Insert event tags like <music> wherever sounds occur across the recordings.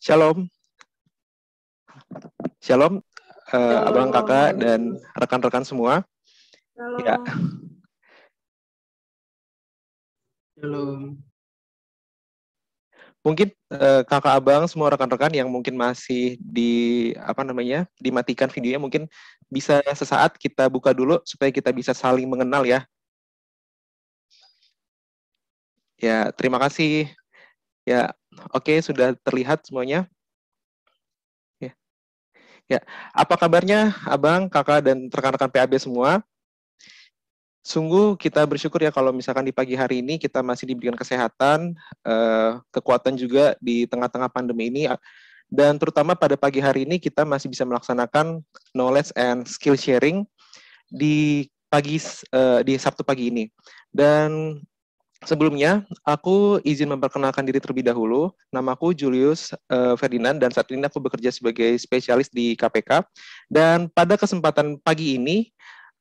Shalom. Shalom, uh, abang kakak dan rekan-rekan semua. Shalom. Ya. Shalom. Mungkin uh, kakak abang semua rekan-rekan yang mungkin masih di apa namanya dimatikan videonya mungkin bisa sesaat kita buka dulu supaya kita bisa saling mengenal ya. Ya terima kasih. Ya Oke, sudah terlihat semuanya? Ya. ya. Apa kabarnya Abang, Kakak, dan rekan-rekan PAB semua? Sungguh kita bersyukur ya kalau misalkan di pagi hari ini kita masih diberikan kesehatan, eh, kekuatan juga di tengah-tengah pandemi ini, dan terutama pada pagi hari ini kita masih bisa melaksanakan knowledge and skill sharing di pagi eh, di Sabtu pagi ini. Dan Sebelumnya, aku izin memperkenalkan diri terlebih dahulu. Namaku Julius uh, Ferdinand dan saat ini aku bekerja sebagai spesialis di KPK. Dan pada kesempatan pagi ini,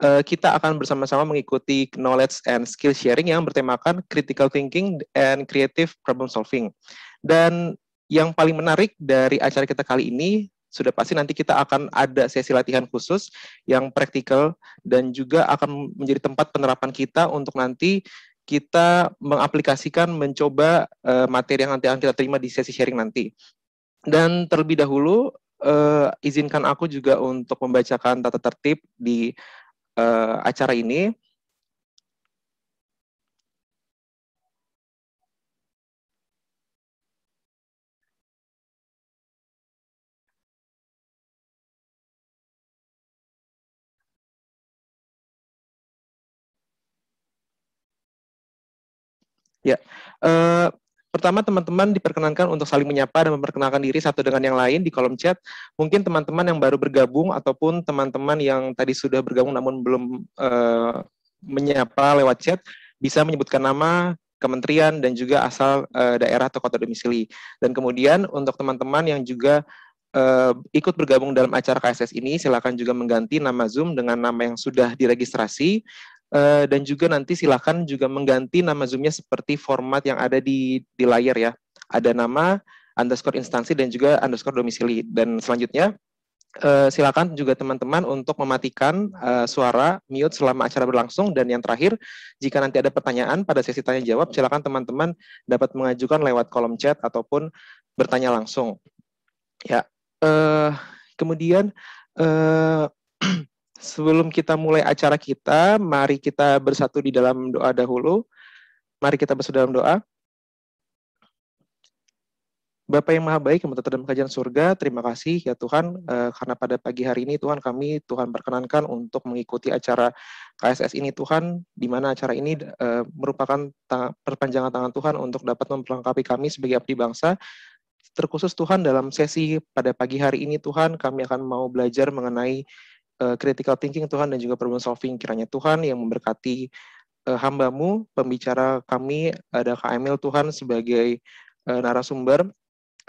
uh, kita akan bersama-sama mengikuti knowledge and skill sharing yang bertemakan critical thinking and creative problem solving. Dan yang paling menarik dari acara kita kali ini sudah pasti nanti kita akan ada sesi latihan khusus yang praktikal dan juga akan menjadi tempat penerapan kita untuk nanti kita mengaplikasikan mencoba uh, materi yang nanti akan kita terima di sesi sharing nanti. Dan terlebih dahulu uh, izinkan aku juga untuk membacakan tata tertib di uh, acara ini. Ya, uh, pertama teman-teman diperkenankan untuk saling menyapa dan memperkenalkan diri satu dengan yang lain di kolom chat. Mungkin teman-teman yang baru bergabung ataupun teman-teman yang tadi sudah bergabung namun belum uh, menyapa lewat chat bisa menyebutkan nama, kementerian dan juga asal uh, daerah atau kota domisili. Dan kemudian untuk teman-teman yang juga uh, ikut bergabung dalam acara KSS ini silakan juga mengganti nama Zoom dengan nama yang sudah diregistrasi Eh, dan juga nanti silahkan juga mengganti nama Zoom-nya seperti format yang ada di, di layar ya. Ada nama, underscore instansi, dan juga underscore domisili. Dan selanjutnya, uh, silakan juga teman-teman untuk mematikan uh, suara mute selama acara berlangsung. Dan yang terakhir, jika nanti ada pertanyaan pada sesi tanya-jawab, silakan teman-teman dapat mengajukan lewat kolom chat ataupun bertanya langsung. Ya, uh, Kemudian, uh, Sebelum kita mulai acara kita, mari kita bersatu di dalam doa dahulu. Mari kita bersatu dalam doa. Bapak yang Maha Baik, yang menetap dalam kajian surga, terima kasih ya Tuhan, eh, karena pada pagi hari ini Tuhan kami, Tuhan perkenankan untuk mengikuti acara KSS ini Tuhan, di mana acara ini eh, merupakan perpanjangan tangan Tuhan untuk dapat memperlengkapi kami sebagai abdi bangsa, terkhusus Tuhan dalam sesi pada pagi hari ini Tuhan, kami akan mau belajar mengenai uh, critical thinking Tuhan dan juga problem solving. Kiranya Tuhan yang memberkati uh, hambamu, pembicara kami, ada Kak Emil Tuhan sebagai uh, narasumber,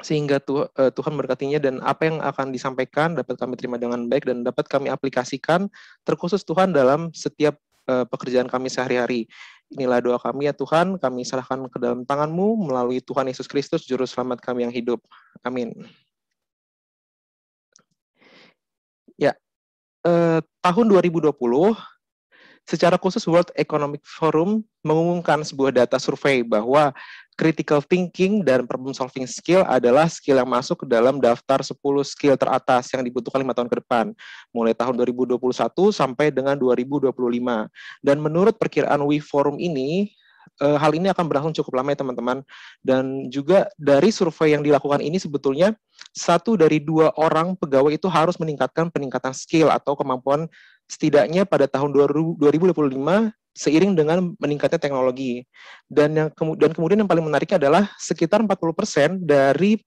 sehingga tu, uh, Tuhan berkatinya dan apa yang akan disampaikan dapat kami terima dengan baik dan dapat kami aplikasikan terkhusus Tuhan dalam setiap uh, pekerjaan kami sehari-hari. Inilah doa kami ya Tuhan, kami serahkan ke dalam tanganmu melalui Tuhan Yesus Kristus, Juru Selamat kami yang hidup. Amin. eh, tahun 2020 secara khusus World Economic Forum mengumumkan sebuah data survei bahwa critical thinking dan problem solving skill adalah skill yang masuk ke dalam daftar 10 skill teratas yang dibutuhkan lima tahun ke depan, mulai tahun 2021 sampai dengan 2025. Dan menurut perkiraan We Forum ini, uh, hal ini akan berlangsung cukup lama ya teman-teman. Dan juga dari survei yang dilakukan ini sebetulnya satu dari dua orang pegawai itu harus meningkatkan peningkatan skill atau kemampuan setidaknya pada tahun 2025 seiring dengan meningkatnya teknologi. Dan yang kemudian kemudian yang paling menariknya adalah sekitar 40% dari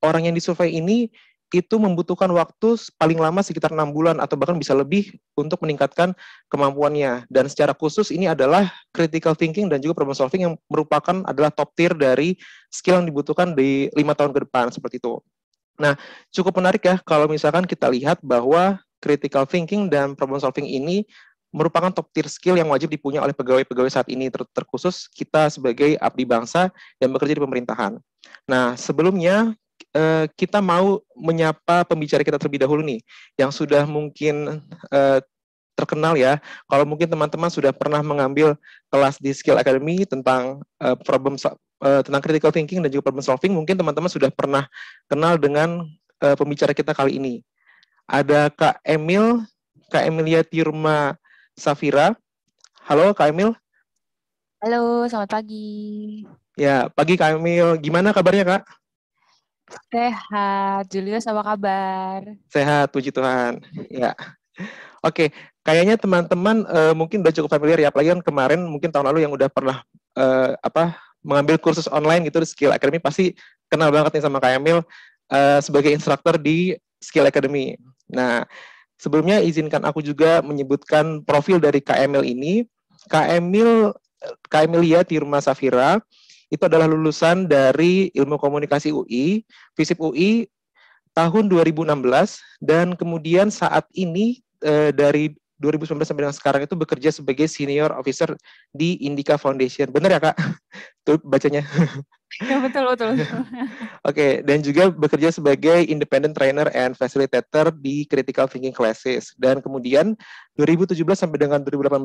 orang yang disurvei ini itu membutuhkan waktu paling lama sekitar enam bulan atau bahkan bisa lebih untuk meningkatkan kemampuannya. Dan secara khusus ini adalah critical thinking dan juga problem solving yang merupakan adalah top tier dari skill yang dibutuhkan di lima tahun ke depan seperti itu. Nah, cukup menarik ya kalau misalkan kita lihat bahwa critical thinking dan problem solving ini merupakan top tier skill yang wajib dipunya oleh pegawai-pegawai saat ini, ter terkhusus kita sebagai abdi bangsa yang bekerja di pemerintahan. Nah, sebelumnya Eh, kita mau menyapa pembicara kita terlebih dahulu nih, yang sudah mungkin uh, terkenal ya. Kalau mungkin teman-teman sudah pernah mengambil kelas di Skill Academy tentang uh, problem uh, tentang critical thinking dan juga problem solving, mungkin teman-teman sudah pernah kenal dengan uh, pembicara kita kali ini. Ada Kak Emil, Kak Emilia Tirma Safira. Halo Kak Emil. Halo, selamat pagi. Ya, pagi Kak Emil. Gimana kabarnya Kak? Sehat, Julius apa kabar? Sehat, puji Tuhan. Ya. Oke, okay. kayaknya teman-teman uh, mungkin udah cukup familiar ya, apalagi kan kemarin mungkin tahun lalu yang udah pernah uh, apa mengambil kursus online gitu di Skill Academy pasti kenal banget nih sama Kak Emil uh, sebagai instruktur di Skill Academy. Nah, sebelumnya izinkan aku juga menyebutkan profil dari Kak Emil ini. Kak Emil Kak Emilia di Rumah Safira itu adalah lulusan dari Ilmu Komunikasi UI, FISIP UI tahun 2016 dan kemudian saat ini e, dari 2019 sampai dengan sekarang itu bekerja sebagai senior officer di Indica Foundation. Benar ya, Kak? <laughs> Tuh bacanya. <laughs> ya betul betul. <laughs> Oke, okay, dan juga bekerja sebagai independent trainer and facilitator di critical thinking classes. Dan kemudian 2017 sampai dengan 2018,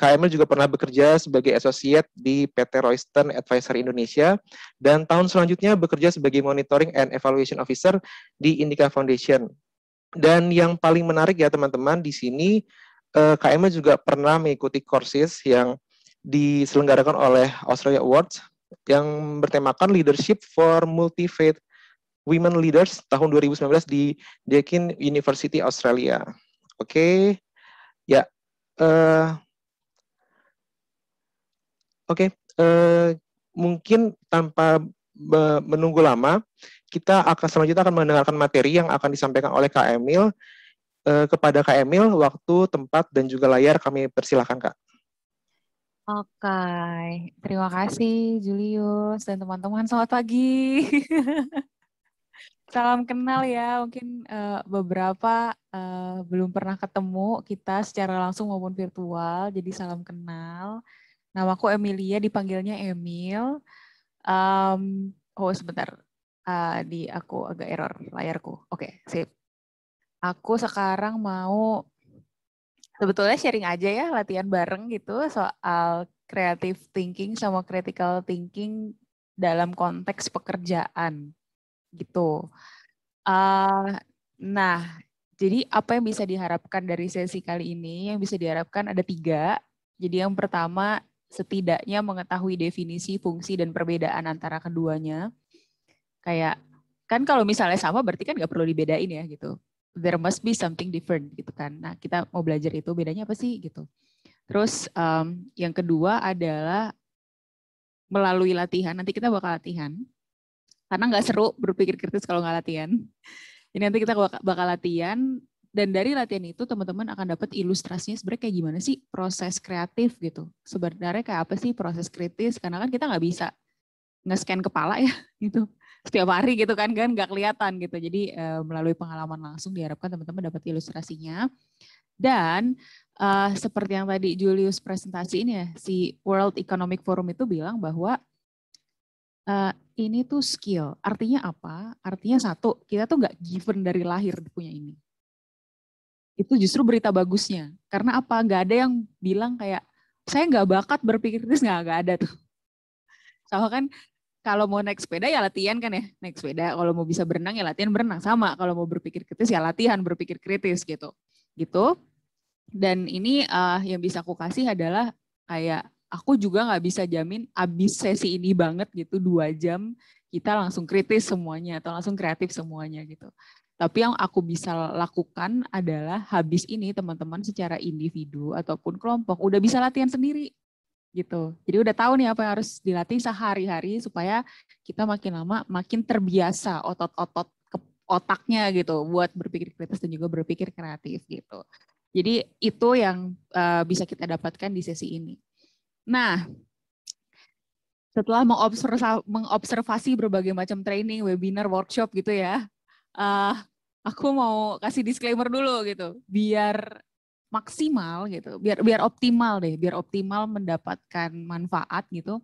KML juga pernah bekerja sebagai associate di PT Royston Advisor Indonesia dan tahun selanjutnya bekerja sebagai monitoring and evaluation officer di Indica Foundation. Dan yang paling menarik ya teman-teman di sini eh, KML juga pernah mengikuti courses yang diselenggarakan oleh Australia Awards yang bertemakan Leadership for Multi-Faith Women Leaders tahun 2019 di Deakin University Australia. Oke, okay. ya. Uh, Oke, okay. uh, eh, mungkin tanpa menunggu lama, kita akan selanjutnya akan mendengarkan materi yang akan disampaikan oleh Kak Emil. Uh, kepada Kak Emil, waktu, tempat, dan juga layar kami persilahkan Kak. Oke, terima kasih Julius dan teman-teman. Selamat pagi. <laughs> Salam kenal ya, mungkin uh, beberapa uh, belum pernah ketemu kita secara langsung maupun virtual, jadi salam kenal. Namaku Emilia, dipanggilnya Emil. Um, oh sebentar, uh, di aku agak error layarku. Oke, okay, sip. Aku sekarang mau sebetulnya sharing aja ya latihan bareng gitu soal creative thinking sama critical thinking dalam konteks pekerjaan gitu. Uh, nah, jadi apa yang bisa diharapkan dari sesi kali ini? Yang bisa diharapkan ada tiga. Jadi yang pertama setidaknya mengetahui definisi, fungsi, dan perbedaan antara keduanya. Kayak kan kalau misalnya sama berarti kan nggak perlu dibedain ya gitu there must be something different gitu kan. Nah, kita mau belajar itu bedanya apa sih gitu. Terus um, yang kedua adalah melalui latihan. Nanti kita bakal latihan. Karena nggak seru berpikir kritis kalau nggak latihan. Ini nanti kita bakal, bakal latihan dan dari latihan itu teman-teman akan dapat ilustrasinya sebenarnya kayak gimana sih proses kreatif gitu. Sebenarnya kayak apa sih proses kritis? Karena kan kita nggak bisa nge-scan kepala ya <laughs> gitu setiap hari gitu kan kan nggak kelihatan gitu. Jadi uh, melalui pengalaman langsung diharapkan teman-teman dapat ilustrasinya. Dan uh, seperti yang tadi Julius presentasi ini ya, si World Economic Forum itu bilang bahwa uh, ini tuh skill. Artinya apa? Artinya satu, kita tuh nggak given dari lahir punya ini. Itu justru berita bagusnya. Karena apa? Nggak ada yang bilang kayak, saya nggak bakat berpikir kritis, nggak, ada tuh. Sama kan kalau mau naik sepeda ya latihan kan ya naik sepeda kalau mau bisa berenang ya latihan berenang sama kalau mau berpikir kritis ya latihan berpikir kritis gitu gitu dan ini uh, yang bisa aku kasih adalah kayak aku juga nggak bisa jamin abis sesi ini banget gitu dua jam kita langsung kritis semuanya atau langsung kreatif semuanya gitu tapi yang aku bisa lakukan adalah habis ini teman-teman secara individu ataupun kelompok udah bisa latihan sendiri gitu. Jadi udah tahu nih apa yang harus dilatih sehari-hari supaya kita makin lama makin terbiasa otot-otot otaknya gitu buat berpikir kritis dan juga berpikir kreatif gitu. Jadi itu yang uh, bisa kita dapatkan di sesi ini. Nah, setelah mengobservasi, berbagai macam training, webinar, workshop gitu ya, uh, aku mau kasih disclaimer dulu gitu, biar maksimal gitu biar biar optimal deh biar optimal mendapatkan manfaat gitu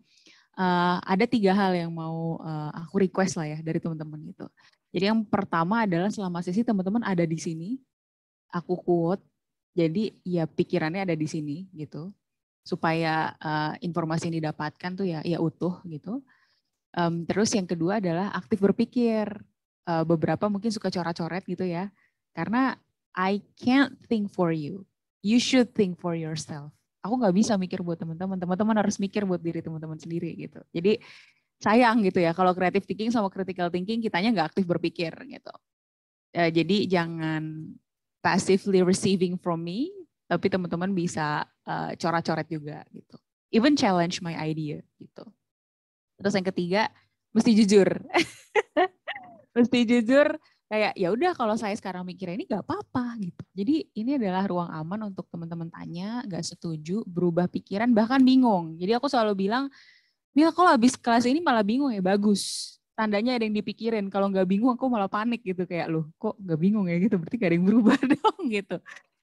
uh, ada tiga hal yang mau uh, aku request lah ya dari teman-teman gitu jadi yang pertama adalah selama sesi teman-teman ada di sini aku quote jadi ya pikirannya ada di sini gitu supaya uh, informasi yang didapatkan tuh ya ya utuh gitu um, terus yang kedua adalah aktif berpikir uh, beberapa mungkin suka coret-coret gitu ya karena I can't think for you you should think for yourself. Aku nggak bisa mikir buat teman-teman, teman-teman harus mikir buat diri teman-teman sendiri gitu. Jadi sayang gitu ya kalau creative thinking sama critical thinking kitanya nggak aktif berpikir gitu. Uh, jadi jangan passively receiving from me, tapi teman-teman bisa uh, coret-coret juga gitu. Even challenge my idea gitu. Terus yang ketiga, mesti jujur. <laughs> mesti jujur kayak ya udah kalau saya sekarang mikirnya ini nggak apa-apa gitu. Jadi ini adalah ruang aman untuk teman-teman tanya, nggak setuju, berubah pikiran, bahkan bingung. Jadi aku selalu bilang, Mil kalau habis kelas ini malah bingung ya bagus. Tandanya ada yang dipikirin. Kalau nggak bingung aku malah panik gitu kayak loh kok nggak bingung ya gitu. Berarti gak ada yang berubah <laughs> dong gitu.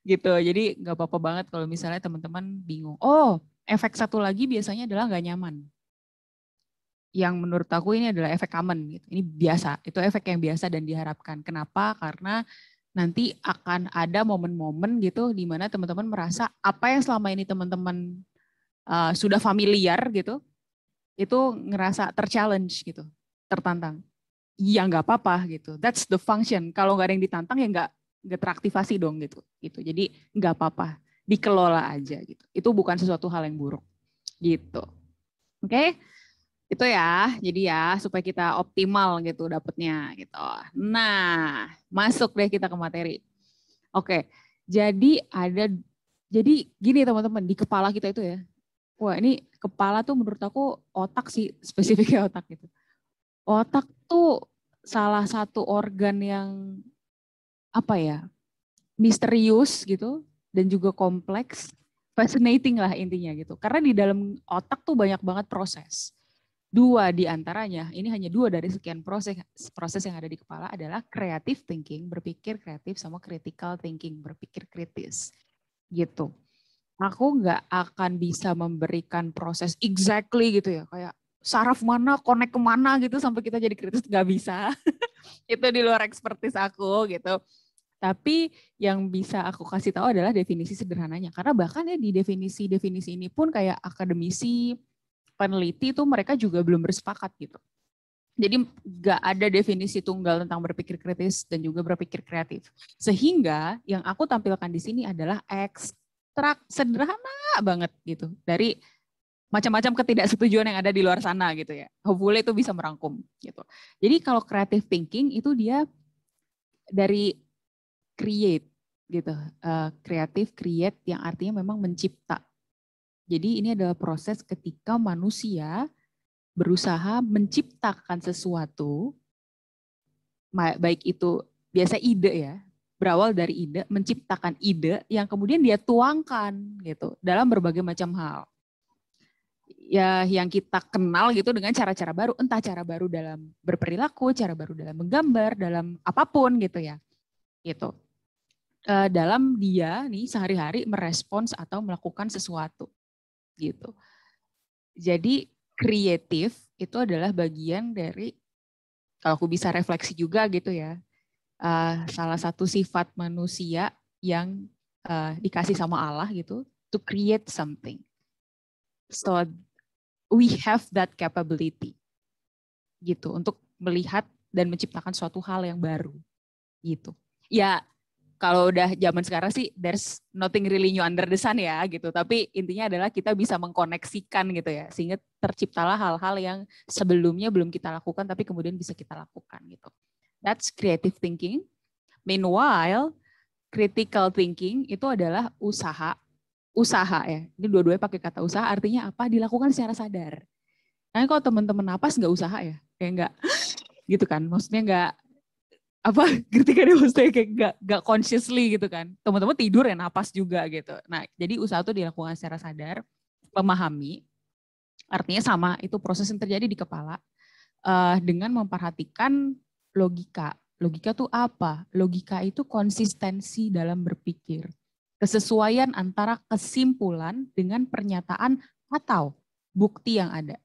Gitu. Jadi nggak apa-apa banget kalau misalnya teman-teman bingung. Oh efek satu lagi biasanya adalah nggak nyaman yang menurut aku ini adalah efek common gitu. Ini biasa, itu efek yang biasa dan diharapkan. Kenapa? Karena nanti akan ada momen-momen gitu di mana teman-teman merasa apa yang selama ini teman-teman uh, sudah familiar gitu, itu ngerasa terchallenge gitu, tertantang. Ya nggak apa-apa gitu. That's the function. Kalau nggak ada yang ditantang ya nggak nggak teraktivasi dong gitu. Gitu. Jadi nggak apa-apa, dikelola aja gitu. Itu bukan sesuatu hal yang buruk gitu. Oke? Okay? itu ya jadi ya supaya kita optimal gitu dapetnya gitu nah masuk deh kita ke materi oke jadi ada jadi gini teman-teman di kepala kita itu ya wah ini kepala tuh menurut aku otak sih <laughs> spesifiknya otak gitu otak tuh salah satu organ yang apa ya misterius gitu dan juga kompleks fascinating lah intinya gitu karena di dalam otak tuh banyak banget proses Dua di antaranya, ini hanya dua dari sekian proses proses yang ada di kepala adalah creative thinking, berpikir kreatif sama critical thinking, berpikir kritis. Gitu. Aku nggak akan bisa memberikan proses exactly gitu ya, kayak saraf mana, connect kemana gitu sampai kita jadi kritis nggak bisa. <laughs> Itu di luar ekspertis aku gitu. Tapi yang bisa aku kasih tahu adalah definisi sederhananya. Karena bahkan ya di definisi-definisi ini pun kayak akademisi, peneliti itu mereka juga belum bersepakat gitu. Jadi nggak ada definisi tunggal tentang berpikir kritis dan juga berpikir kreatif. Sehingga yang aku tampilkan di sini adalah ekstrak sederhana banget gitu dari macam-macam ketidaksetujuan yang ada di luar sana gitu ya. Hopefully itu bisa merangkum gitu. Jadi kalau creative thinking itu dia dari create gitu, kreatif eh, uh, create yang artinya memang mencipta jadi ini adalah proses ketika manusia berusaha menciptakan sesuatu, baik itu biasa ide ya, berawal dari ide, menciptakan ide yang kemudian dia tuangkan gitu dalam berbagai macam hal. Ya yang kita kenal gitu dengan cara-cara baru, entah cara baru dalam berperilaku, cara baru dalam menggambar, dalam apapun gitu ya. Gitu. Eh, dalam dia nih sehari-hari merespons atau melakukan sesuatu gitu. Jadi kreatif itu adalah bagian dari kalau aku bisa refleksi juga gitu ya. Uh, salah satu sifat manusia yang uh, dikasih sama Allah gitu to create something. So we have that capability gitu untuk melihat dan menciptakan suatu hal yang baru gitu. Ya kalau udah zaman sekarang sih there's nothing really new under the sun ya gitu. Tapi intinya adalah kita bisa mengkoneksikan gitu ya. Sehingga terciptalah hal-hal yang sebelumnya belum kita lakukan tapi kemudian bisa kita lakukan gitu. That's creative thinking. Meanwhile, critical thinking itu adalah usaha usaha ya. Ini dua-duanya pakai kata usaha artinya apa? Dilakukan secara sadar. Karena kalau teman-teman napas nggak usaha ya, kayak nggak gitu kan. Maksudnya nggak apa ngerti <laughs> kan maksudnya kayak gak, gak consciously gitu kan teman-teman tidur ya napas juga gitu nah jadi usaha itu dilakukan secara sadar memahami artinya sama itu proses yang terjadi di kepala uh, dengan memperhatikan logika logika tuh apa logika itu konsistensi dalam berpikir kesesuaian antara kesimpulan dengan pernyataan atau bukti yang ada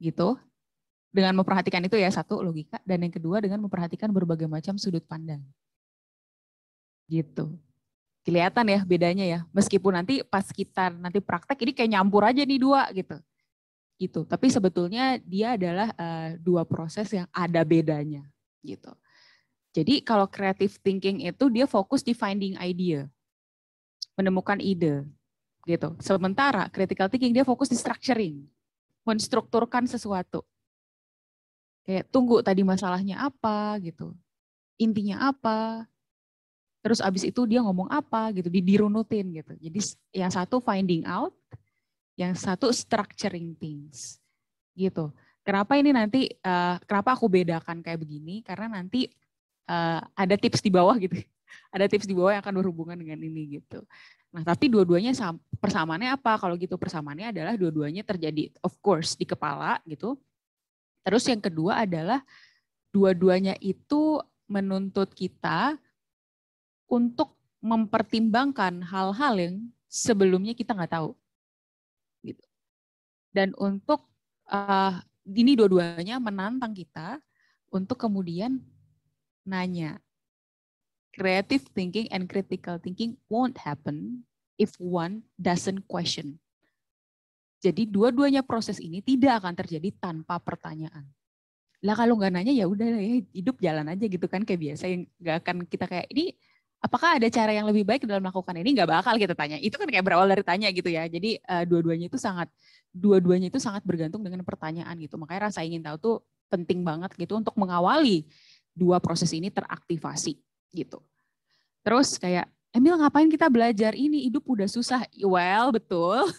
gitu dengan memperhatikan itu ya, satu logika, dan yang kedua dengan memperhatikan berbagai macam sudut pandang. Gitu. Kelihatan ya bedanya ya, meskipun nanti pas kita nanti praktek ini kayak nyampur aja nih dua gitu. Gitu. Tapi sebetulnya dia adalah uh, dua proses yang ada bedanya gitu. Jadi kalau creative thinking itu dia fokus di finding idea, menemukan ide, gitu. Sementara critical thinking dia fokus di structuring, menstrukturkan sesuatu. Kayak tunggu tadi masalahnya apa gitu. Intinya apa. Terus abis itu dia ngomong apa gitu, dirunutin gitu. Jadi yang satu finding out, yang satu structuring things gitu. Kenapa ini nanti, uh, kenapa aku bedakan kayak begini? Karena nanti uh, ada tips di bawah gitu. <laughs> Ada tips di bawah yang akan berhubungan dengan ini gitu. Nah, tapi dua-duanya persamaannya apa? Kalau gitu persamaannya adalah dua-duanya terjadi of course di kepala gitu. Terus yang kedua adalah dua-duanya itu menuntut kita untuk mempertimbangkan hal-hal yang sebelumnya kita nggak tahu. Gitu. Dan untuk uh, ini dua-duanya menantang kita untuk kemudian nanya. Creative thinking and critical thinking won't happen if one doesn't question. Jadi dua-duanya proses ini tidak akan terjadi tanpa pertanyaan. Lah kalau nggak nanya ya udah ya hidup jalan aja gitu kan kayak biasa yang nggak akan kita kayak ini apakah ada cara yang lebih baik dalam melakukan ini nggak bakal kita tanya itu kan kayak berawal dari tanya gitu ya jadi eh, dua-duanya itu sangat dua-duanya itu sangat bergantung dengan pertanyaan gitu makanya rasa ingin tahu tuh penting banget gitu untuk mengawali dua proses ini teraktivasi gitu terus kayak Emil ngapain kita belajar ini hidup udah susah well betul <laughs>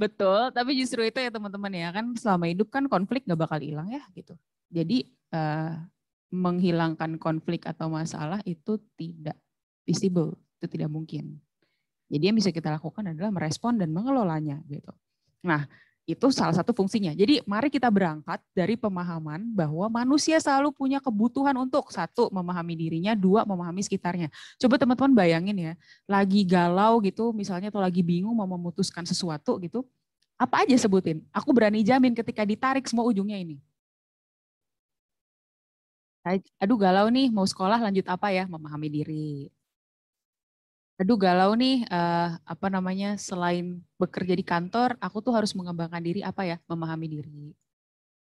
Betul, tapi justru itu ya teman-teman ya kan selama hidup kan konflik gak bakal hilang ya gitu. Jadi uh, menghilangkan konflik atau masalah itu tidak visible, itu tidak mungkin. Jadi yang bisa kita lakukan adalah merespon dan mengelolanya gitu. Nah, itu salah satu fungsinya. Jadi mari kita berangkat dari pemahaman bahwa manusia selalu punya kebutuhan untuk satu memahami dirinya, dua memahami sekitarnya. Coba teman-teman bayangin ya, lagi galau gitu misalnya atau lagi bingung mau memutuskan sesuatu gitu, apa aja sebutin. Aku berani jamin ketika ditarik semua ujungnya ini. Aduh galau nih mau sekolah lanjut apa ya, memahami diri aduh galau nih uh, apa namanya selain bekerja di kantor aku tuh harus mengembangkan diri apa ya memahami diri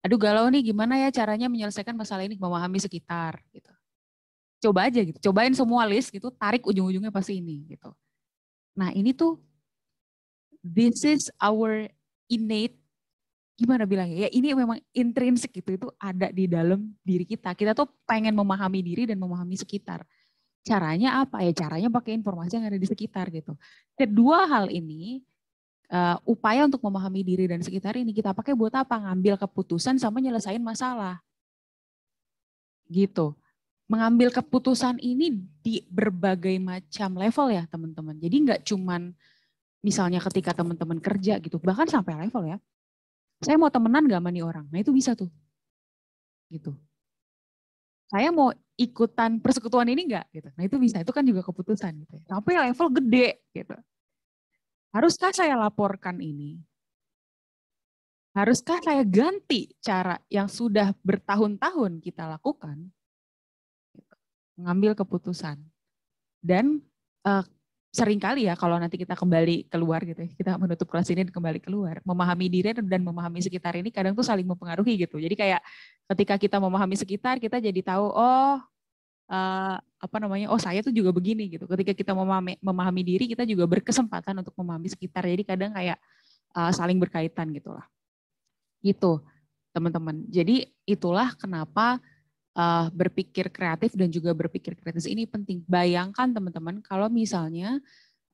aduh galau nih gimana ya caranya menyelesaikan masalah ini memahami sekitar gitu coba aja gitu cobain semua list gitu tarik ujung-ujungnya pasti ini gitu nah ini tuh this is our innate gimana bilangnya ya ini memang intrinsik gitu itu ada di dalam diri kita kita tuh pengen memahami diri dan memahami sekitar Caranya apa? Ya caranya pakai informasi yang ada di sekitar gitu. Kedua hal ini uh, upaya untuk memahami diri dan sekitar ini kita pakai buat apa? Ngambil keputusan sama nyelesain masalah. Gitu. Mengambil keputusan ini di berbagai macam level ya teman-teman. Jadi nggak cuman misalnya ketika teman-teman kerja gitu, bahkan sampai level ya. Saya mau temenan gak sama orang? Nah itu bisa tuh. Gitu. Saya mau ikutan persekutuan ini enggak gitu. Nah itu bisa, itu kan juga keputusan gitu. Tapi ya. level gede gitu. Haruskah saya laporkan ini? Haruskah saya ganti cara yang sudah bertahun-tahun kita lakukan? Gitu. Mengambil keputusan. Dan uh, sering kali ya kalau nanti kita kembali keluar gitu ya, kita menutup kelas ini dan kembali keluar, memahami diri dan memahami sekitar ini kadang tuh saling mempengaruhi gitu. Jadi kayak ketika kita memahami sekitar, kita jadi tahu oh uh, apa namanya, oh saya tuh juga begini gitu. Ketika kita memahami, memahami diri, kita juga berkesempatan untuk memahami sekitar. Jadi kadang kayak uh, saling berkaitan gitulah. Gitu, teman-teman. Jadi itulah kenapa uh, berpikir kreatif dan juga berpikir kritis ini penting. Bayangkan teman-teman kalau misalnya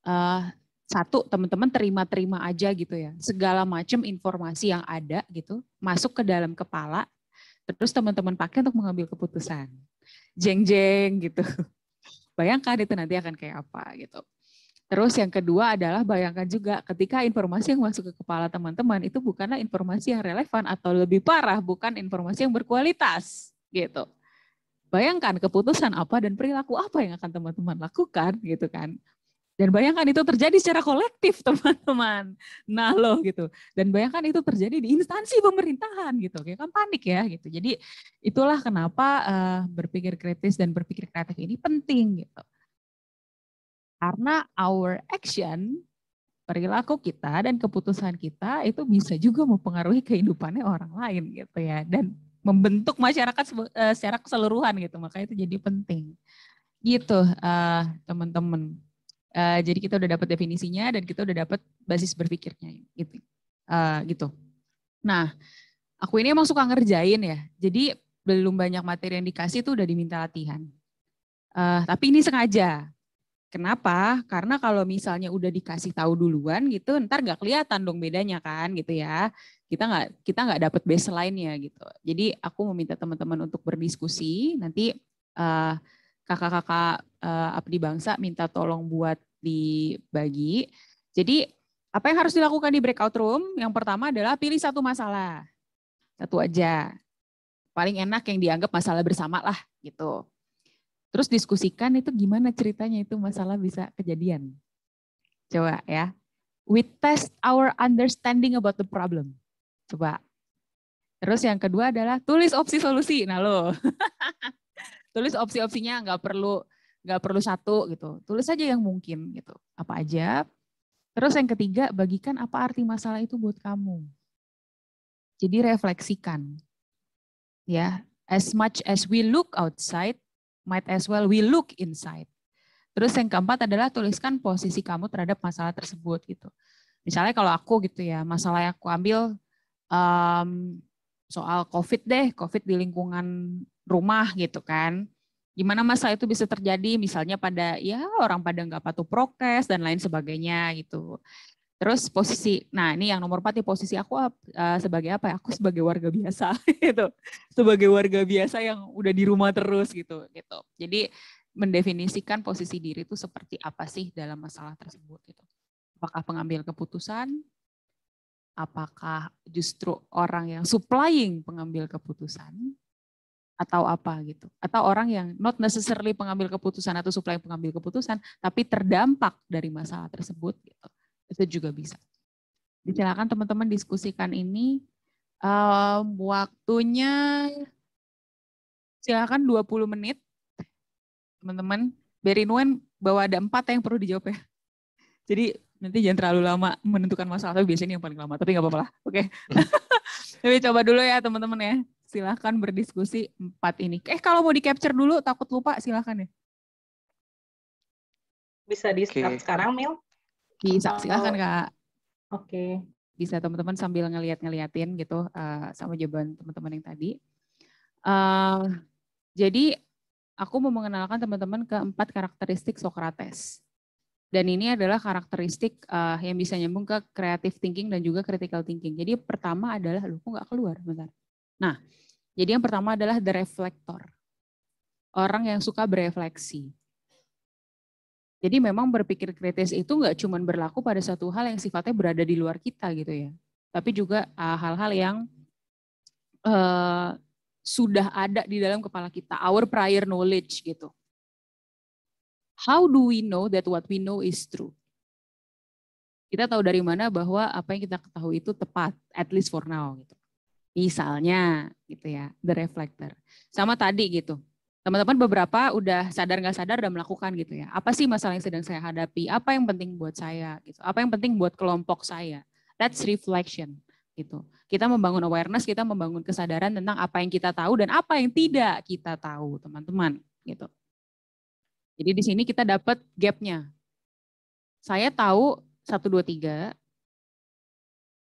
uh, satu teman-teman terima-terima aja gitu ya segala macam informasi yang ada gitu masuk ke dalam kepala terus teman-teman pakai untuk mengambil keputusan jeng jeng gitu <laughs> bayangkan itu nanti akan kayak apa gitu terus yang kedua adalah bayangkan juga ketika informasi yang masuk ke kepala teman-teman itu bukanlah informasi yang relevan atau lebih parah bukan informasi yang berkualitas gitu. Bayangkan keputusan apa dan perilaku apa yang akan teman-teman lakukan gitu kan. Dan bayangkan itu terjadi secara kolektif, <laughs> teman-teman. Nah, loh gitu. Dan bayangkan itu terjadi di instansi pemerintahan gitu. Kayak kan panik ya gitu. Jadi itulah kenapa uh, berpikir kritis dan berpikir kreatif ini penting gitu. Karena our action, perilaku kita dan keputusan kita itu bisa juga mempengaruhi kehidupannya orang lain gitu ya. Dan membentuk masyarakat eh, secara keseluruhan gitu makanya itu jadi penting gitu uh, teman-teman uh, jadi kita udah dapat definisinya dan kita udah dapat basis berpikirnya gitu uh, gitu nah aku ini emang suka ngerjain ya jadi belum banyak materi yang dikasih tuh udah diminta latihan uh, tapi ini sengaja Kenapa? Karena kalau misalnya udah dikasih tahu duluan gitu, ntar nggak kelihatan dong bedanya kan, gitu ya. Kita nggak kita nggak dapat baseline ya gitu. Jadi aku meminta teman-teman untuk berdiskusi. Nanti kakak eh, kakak-kakak uh, abdi bangsa minta tolong buat dibagi. Jadi apa yang harus dilakukan di breakout room? Yang pertama adalah pilih satu masalah, satu aja. Paling enak yang dianggap masalah bersama lah gitu. Terus diskusikan itu gimana ceritanya itu masalah bisa kejadian. Coba ya. We test our understanding about the problem. Coba. Terus yang kedua adalah tulis opsi solusi. Nah lo, <laughs> tulis opsi-opsinya nggak perlu nggak perlu satu gitu. Tulis aja yang mungkin gitu. Apa aja. Terus yang ketiga bagikan apa arti masalah itu buat kamu. Jadi refleksikan. Ya, as much as we look outside, might as well we look inside. Terus yang keempat adalah tuliskan posisi kamu terhadap masalah tersebut gitu. Misalnya kalau aku gitu ya, masalah yang aku ambil um, soal COVID deh, COVID di lingkungan rumah gitu kan. Gimana masalah itu bisa terjadi misalnya pada ya orang pada nggak patuh prokes dan lain sebagainya gitu. Terus posisi, nah ini yang nomor empat nih ya, posisi aku uh, sebagai apa ya? Aku sebagai warga biasa <laughs> gitu, sebagai warga biasa yang udah di rumah terus gitu gitu. Jadi mendefinisikan posisi diri itu seperti apa sih dalam masalah tersebut gitu. Apakah pengambil keputusan? Apakah justru orang yang supplying pengambil keputusan? atau apa gitu. Atau orang yang not necessarily pengambil keputusan atau supply pengambil keputusan, tapi terdampak dari masalah tersebut gitu itu juga bisa. Silakan hmm. teman-teman diskusikan ini. Um, waktunya silakan 20 menit. Teman-teman, Berinuen bahwa ada empat yang perlu dijawab ya. Jadi nanti jangan terlalu lama menentukan masalah, tapi biasanya yang paling lama, tapi nggak apa-apa lah. Oke. Okay. Hmm. <laughs> tapi coba dulu ya teman-teman ya. Silahkan berdiskusi empat ini. Eh kalau mau di capture dulu takut lupa silahkan ya. Bisa di start okay. sekarang Mil. Bisa oh. silahkan kak. Oke. Okay. Bisa teman-teman sambil ngeliat-ngeliatin gitu uh, sama jawaban teman-teman yang tadi. Uh, jadi aku mau mengenalkan teman-teman ke empat karakteristik Socrates. Dan ini adalah karakteristik uh, yang bisa nyambung ke creative thinking dan juga critical thinking. Jadi pertama adalah, lu kok nggak keluar, bentar. Nah, jadi yang pertama adalah the reflector. Orang yang suka berefleksi. Jadi memang berpikir kritis itu nggak cuma berlaku pada satu hal yang sifatnya berada di luar kita gitu ya, tapi juga ah, hal-hal yang uh, sudah ada di dalam kepala kita, our prior knowledge gitu. How do we know that what we know is true? Kita tahu dari mana bahwa apa yang kita ketahui itu tepat, at least for now gitu. Misalnya gitu ya, the reflector. Sama tadi gitu, teman-teman beberapa udah sadar nggak sadar udah melakukan gitu ya. Apa sih masalah yang sedang saya hadapi? Apa yang penting buat saya gitu? Apa yang penting buat kelompok saya? That's reflection gitu. Kita membangun awareness, kita membangun kesadaran tentang apa yang kita tahu dan apa yang tidak kita tahu, teman-teman, gitu. Jadi di sini kita dapat gapnya. Saya tahu satu dua tiga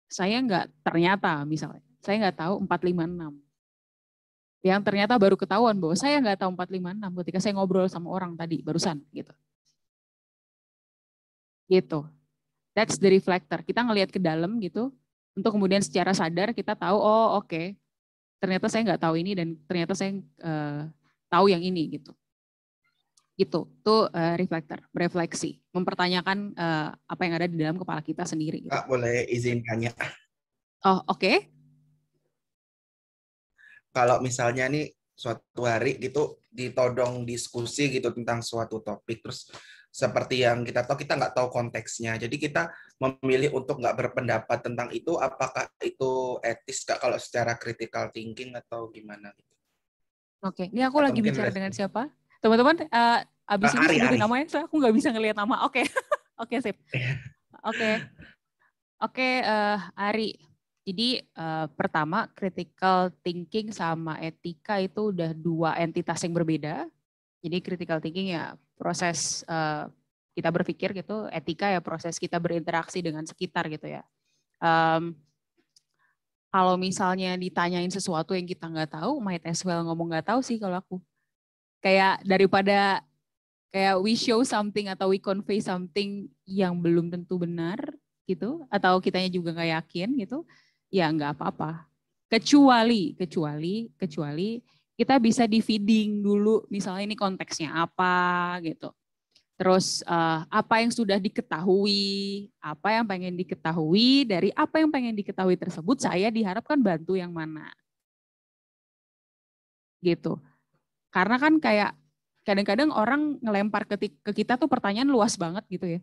Saya nggak ternyata misalnya. Saya nggak tahu empat lima enam yang ternyata baru ketahuan bahwa saya nggak tahu 456 ketika saya ngobrol sama orang tadi barusan gitu. Gitu. That's the reflector. Kita ngelihat ke dalam gitu untuk kemudian secara sadar kita tahu oh oke okay, ternyata saya nggak tahu ini dan ternyata saya uh, tahu yang ini gitu. Gitu. Itu uh, eh, reflektor, refleksi mempertanyakan uh, apa yang ada di dalam kepala kita sendiri gitu. Kak, boleh izin tanya? Oh, oke. Okay kalau misalnya nih suatu hari gitu ditodong diskusi gitu tentang suatu topik terus seperti yang kita tahu kita nggak tahu konteksnya jadi kita memilih untuk nggak berpendapat tentang itu apakah itu etis kak kalau secara critical thinking atau gimana gitu oke ini aku atau lagi bicara dengan siapa teman-teman uh, abis itu ah, ini Ari, namanya ya, saya aku nggak bisa ngelihat nama oke okay. <laughs> oke sip iya. oke oke eh, Ari jadi uh, pertama critical thinking sama etika itu udah dua entitas yang berbeda. Jadi critical thinking ya proses uh, kita berpikir gitu, etika ya proses kita berinteraksi dengan sekitar gitu ya. Um, kalau misalnya ditanyain sesuatu yang kita nggak tahu, might as well ngomong nggak tahu sih kalau aku. Kayak daripada kayak we show something atau we convey something yang belum tentu benar gitu, atau kitanya juga nggak yakin gitu, ya nggak apa-apa. Kecuali, kecuali, kecuali kita bisa di feeding dulu misalnya ini konteksnya apa gitu. Terus uh, apa yang sudah diketahui, apa yang pengen diketahui, dari apa yang pengen diketahui tersebut saya diharapkan bantu yang mana. Gitu. Karena kan kayak kadang-kadang orang ngelempar ke, ke kita tuh pertanyaan luas banget gitu ya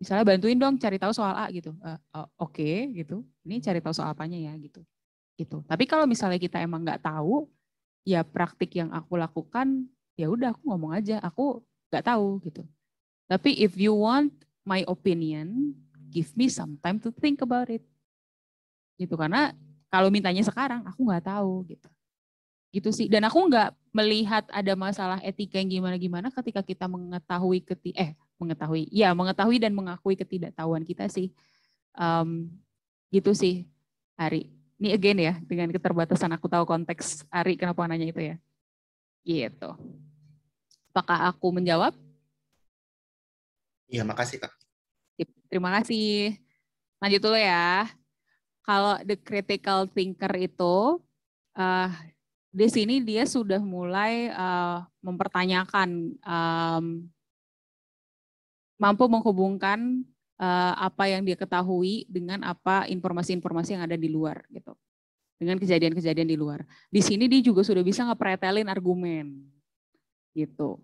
misalnya bantuin dong cari tahu soal A gitu. Uh, uh, Oke okay, gitu. Ini cari tahu soal apanya ya gitu. Gitu. Tapi kalau misalnya kita emang nggak tahu, ya praktik yang aku lakukan ya udah aku ngomong aja. Aku nggak tahu gitu. Tapi if you want my opinion, give me some time to think about it. Gitu karena kalau mintanya sekarang aku nggak tahu gitu. Gitu sih. Dan aku nggak melihat ada masalah etika yang gimana-gimana ketika kita mengetahui keti eh mengetahui. Ya, mengetahui dan mengakui ketidaktahuan kita sih. Um, gitu sih, Ari. Ini again ya, dengan keterbatasan aku tahu konteks Ari kenapa nanya itu ya. Gitu. Apakah aku menjawab? Iya, makasih Kak. Terima kasih. Lanjut dulu ya. Kalau the critical thinker itu, uh, di sini dia sudah mulai uh, mempertanyakan um, mampu menghubungkan eh, apa yang dia ketahui dengan apa informasi-informasi yang ada di luar gitu dengan kejadian-kejadian di luar. Di sini dia juga sudah bisa ngepretelin argumen. Gitu.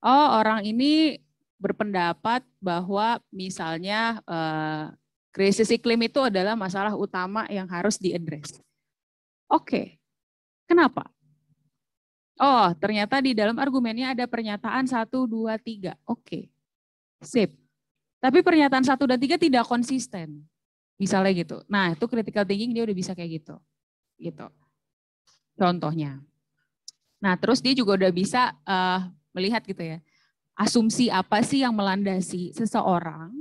Oh, orang ini berpendapat bahwa misalnya uh, krisis iklim itu adalah masalah utama yang harus diadres. Oke. Okay. Kenapa? Oh, ternyata di dalam argumennya ada pernyataan satu dua tiga Oke. Okay. Sip. Tapi pernyataan satu dan tiga tidak konsisten. Misalnya gitu. Nah, itu critical thinking dia udah bisa kayak gitu. Gitu. Contohnya. Nah, terus dia juga udah bisa uh, melihat gitu ya. Asumsi apa sih yang melandasi seseorang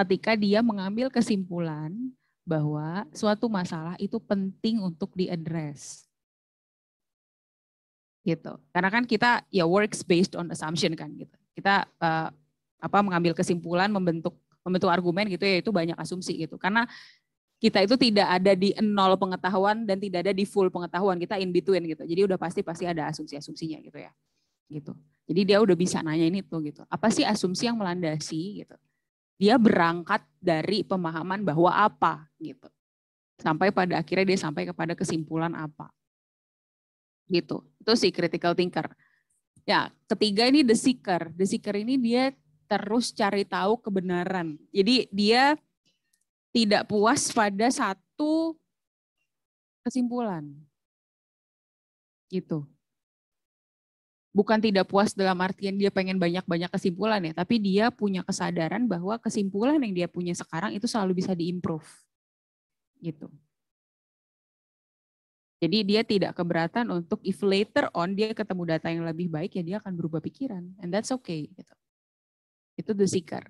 ketika dia mengambil kesimpulan bahwa suatu masalah itu penting untuk diadres gitu. Karena kan kita ya works based on assumption kan gitu. Kita uh, apa mengambil kesimpulan, membentuk membentuk argumen gitu ya itu banyak asumsi gitu. Karena kita itu tidak ada di nol pengetahuan dan tidak ada di full pengetahuan kita in between gitu jadi udah pasti pasti ada asumsi asumsinya gitu ya gitu jadi dia udah bisa nanya ini tuh gitu apa sih asumsi yang melandasi gitu dia berangkat dari pemahaman bahwa apa gitu sampai pada akhirnya dia sampai kepada kesimpulan apa gitu itu si critical thinker ya ketiga ini the seeker the seeker ini dia terus cari tahu kebenaran. Jadi dia tidak puas pada satu kesimpulan. Gitu. Bukan tidak puas dalam artian dia pengen banyak-banyak kesimpulan ya, tapi dia punya kesadaran bahwa kesimpulan yang dia punya sekarang itu selalu bisa diimprove. Gitu. Jadi dia tidak keberatan untuk if later on dia ketemu data yang lebih baik ya dia akan berubah pikiran and that's okay gitu itu the seeker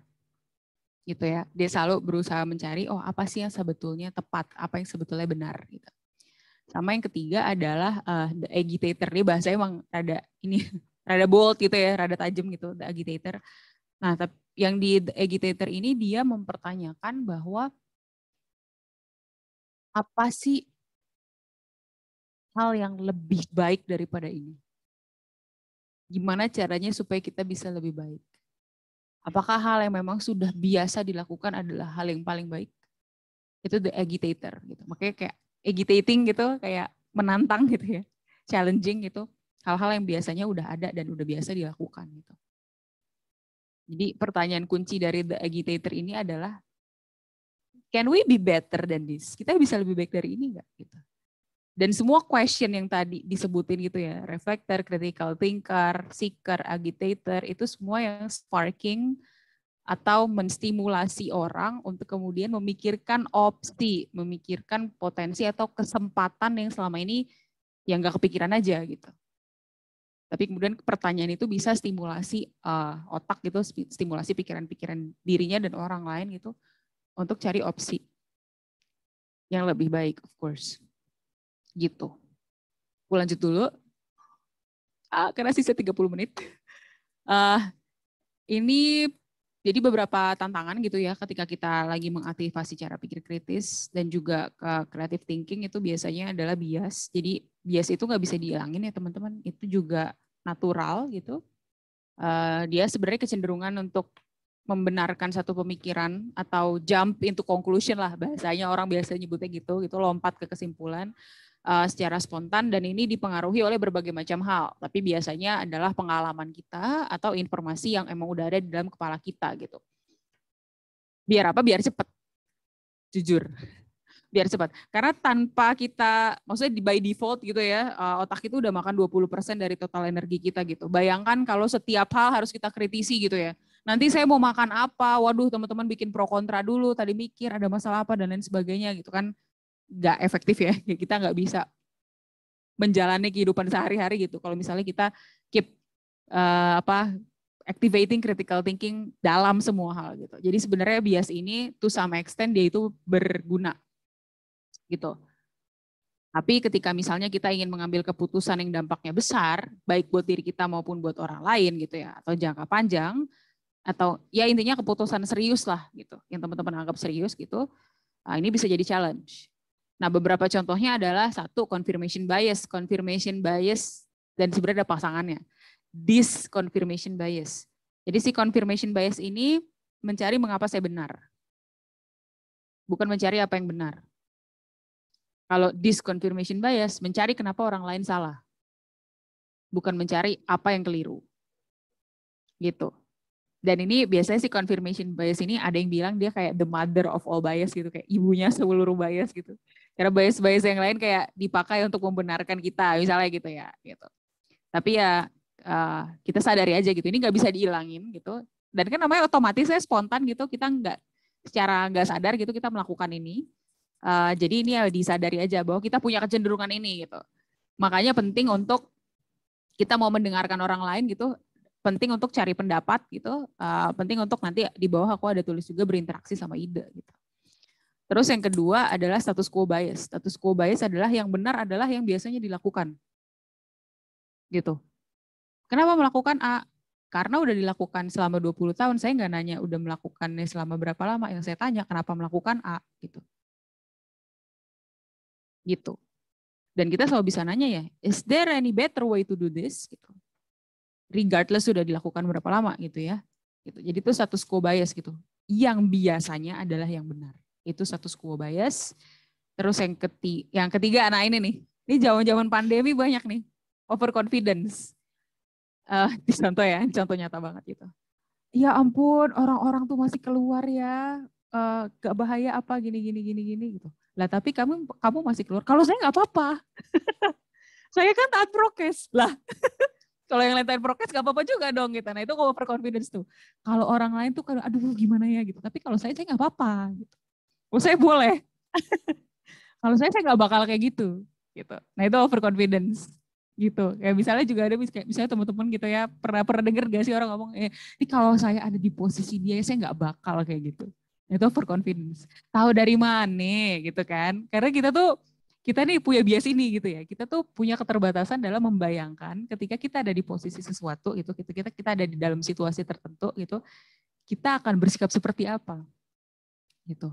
gitu ya dia selalu berusaha mencari oh apa sih yang sebetulnya tepat apa yang sebetulnya benar gitu sama yang ketiga adalah uh, the agitator dia bahasa emang rada ini <laughs> rada bold gitu ya rada tajam gitu the agitator nah tapi yang di the agitator ini dia mempertanyakan bahwa apa sih hal yang lebih baik daripada ini gimana caranya supaya kita bisa lebih baik Apakah hal yang memang sudah biasa dilakukan adalah hal yang paling baik? Itu the agitator gitu. Makanya kayak agitating gitu, kayak menantang gitu ya. Challenging gitu. Hal-hal yang biasanya udah ada dan udah biasa dilakukan gitu. Jadi pertanyaan kunci dari the agitator ini adalah can we be better than this? Kita bisa lebih baik dari ini enggak gitu dan semua question yang tadi disebutin gitu ya, reflector, critical thinker, seeker, agitator, itu semua yang sparking atau menstimulasi orang untuk kemudian memikirkan opsi, memikirkan potensi atau kesempatan yang selama ini yang nggak kepikiran aja gitu. Tapi kemudian pertanyaan itu bisa stimulasi uh, otak gitu, stimulasi pikiran-pikiran dirinya dan orang lain gitu untuk cari opsi yang lebih baik, of course. Gitu. Aku lanjut dulu. Ah, karena sisa 30 menit. Uh, <laughs> ini jadi beberapa tantangan gitu ya ketika kita lagi mengaktifasi cara pikir kritis dan juga ke creative thinking itu biasanya adalah bias. Jadi bias itu nggak bisa dihilangin ya teman-teman. Itu juga natural gitu. Uh, dia sebenarnya kecenderungan untuk membenarkan satu pemikiran atau jump into conclusion lah bahasanya orang biasa nyebutnya gitu gitu lompat ke kesimpulan uh, secara spontan dan ini dipengaruhi oleh berbagai macam hal. Tapi biasanya adalah pengalaman kita atau informasi yang emang udah ada di dalam kepala kita gitu. Biar apa? Biar cepat. Jujur. <laughs> Biar cepat. Karena tanpa kita, maksudnya by default gitu ya, eh, otak itu udah makan 20% dari total energi kita gitu. Bayangkan kalau setiap hal harus kita kritisi gitu ya nanti saya mau makan apa, waduh teman-teman bikin pro kontra dulu, tadi mikir ada masalah apa dan lain sebagainya gitu kan nggak efektif ya <laughs> kita nggak bisa menjalani kehidupan sehari-hari gitu kalau misalnya kita keep uh, apa activating critical thinking dalam semua hal gitu jadi sebenarnya bias ini tuh sama extent dia itu berguna gitu tapi ketika misalnya kita ingin mengambil keputusan yang dampaknya besar, baik buat diri kita maupun buat orang lain gitu ya, atau jangka panjang, atau ya intinya keputusan serius lah gitu, yang teman-teman anggap serius gitu, ah, ini bisa jadi challenge. Nah, beberapa contohnya adalah satu confirmation bias, confirmation bias dan sebenarnya ada pasangannya. This confirmation bias. Jadi si confirmation bias ini mencari mengapa saya benar. Bukan mencari apa yang benar. Kalau this confirmation bias mencari kenapa orang lain salah. Bukan mencari apa yang keliru. Gitu. Dan ini biasanya si confirmation bias ini ada yang bilang dia kayak the mother of all bias gitu, kayak ibunya seluruh bias gitu karena bias-bias yang lain kayak dipakai untuk membenarkan kita misalnya gitu ya gitu tapi ya uh, kita sadari aja gitu ini nggak bisa dihilangin gitu dan kan namanya otomatis ya spontan gitu kita nggak secara nggak sadar gitu kita melakukan ini uh, jadi ini ya disadari aja bahwa kita punya kecenderungan ini gitu makanya penting untuk kita mau mendengarkan orang lain gitu penting untuk cari pendapat gitu uh, penting untuk nanti di bawah aku ada tulis juga berinteraksi sama ide gitu Terus yang kedua adalah status quo bias. Status quo bias adalah yang benar adalah yang biasanya dilakukan. Gitu. Kenapa melakukan A? Karena udah dilakukan selama 20 tahun, saya nggak nanya udah melakukannya selama berapa lama, yang saya tanya kenapa melakukan A gitu. Gitu. Dan kita selalu bisa nanya ya, is there any better way to do this? Gitu. Regardless sudah dilakukan berapa lama gitu ya. Gitu. Jadi itu status quo bias gitu. Yang biasanya adalah yang benar itu status quo bias. Terus yang ketiga, yang ketiga nah ini nih. Ini jaman zaman pandemi banyak nih. Overconfidence. Eh, uh, <laughs> contoh ya, contoh nyata banget gitu. Ya ampun, orang-orang tuh masih keluar ya. Uh, gak bahaya apa gini gini gini gini gitu. Lah tapi kamu kamu masih keluar. Kalau saya nggak apa-apa. <laughs> saya kan taat prokes. Lah. <laughs> kalau yang lain taat prokes gak apa-apa juga dong gitu. Nah itu overconfidence tuh. Kalau orang lain tuh kalau aduh gimana ya gitu. Tapi kalau saya saya nggak apa-apa gitu. Maksud saya boleh. <laughs> Kalau saya saya nggak bakal kayak gitu, gitu. Nah itu overconfidence gitu. Kayak misalnya juga ada misalnya, misalnya teman-teman gitu ya pernah pernah denger gak sih orang ngomong eh ini kalau saya ada di posisi dia saya nggak bakal kayak gitu. Nah, itu overconfidence. Tahu dari mana gitu kan? Karena kita tuh kita nih punya bias ini gitu ya. Kita tuh punya keterbatasan dalam membayangkan ketika kita ada di posisi sesuatu gitu, kita kita kita ada di dalam situasi tertentu gitu, kita akan bersikap seperti apa gitu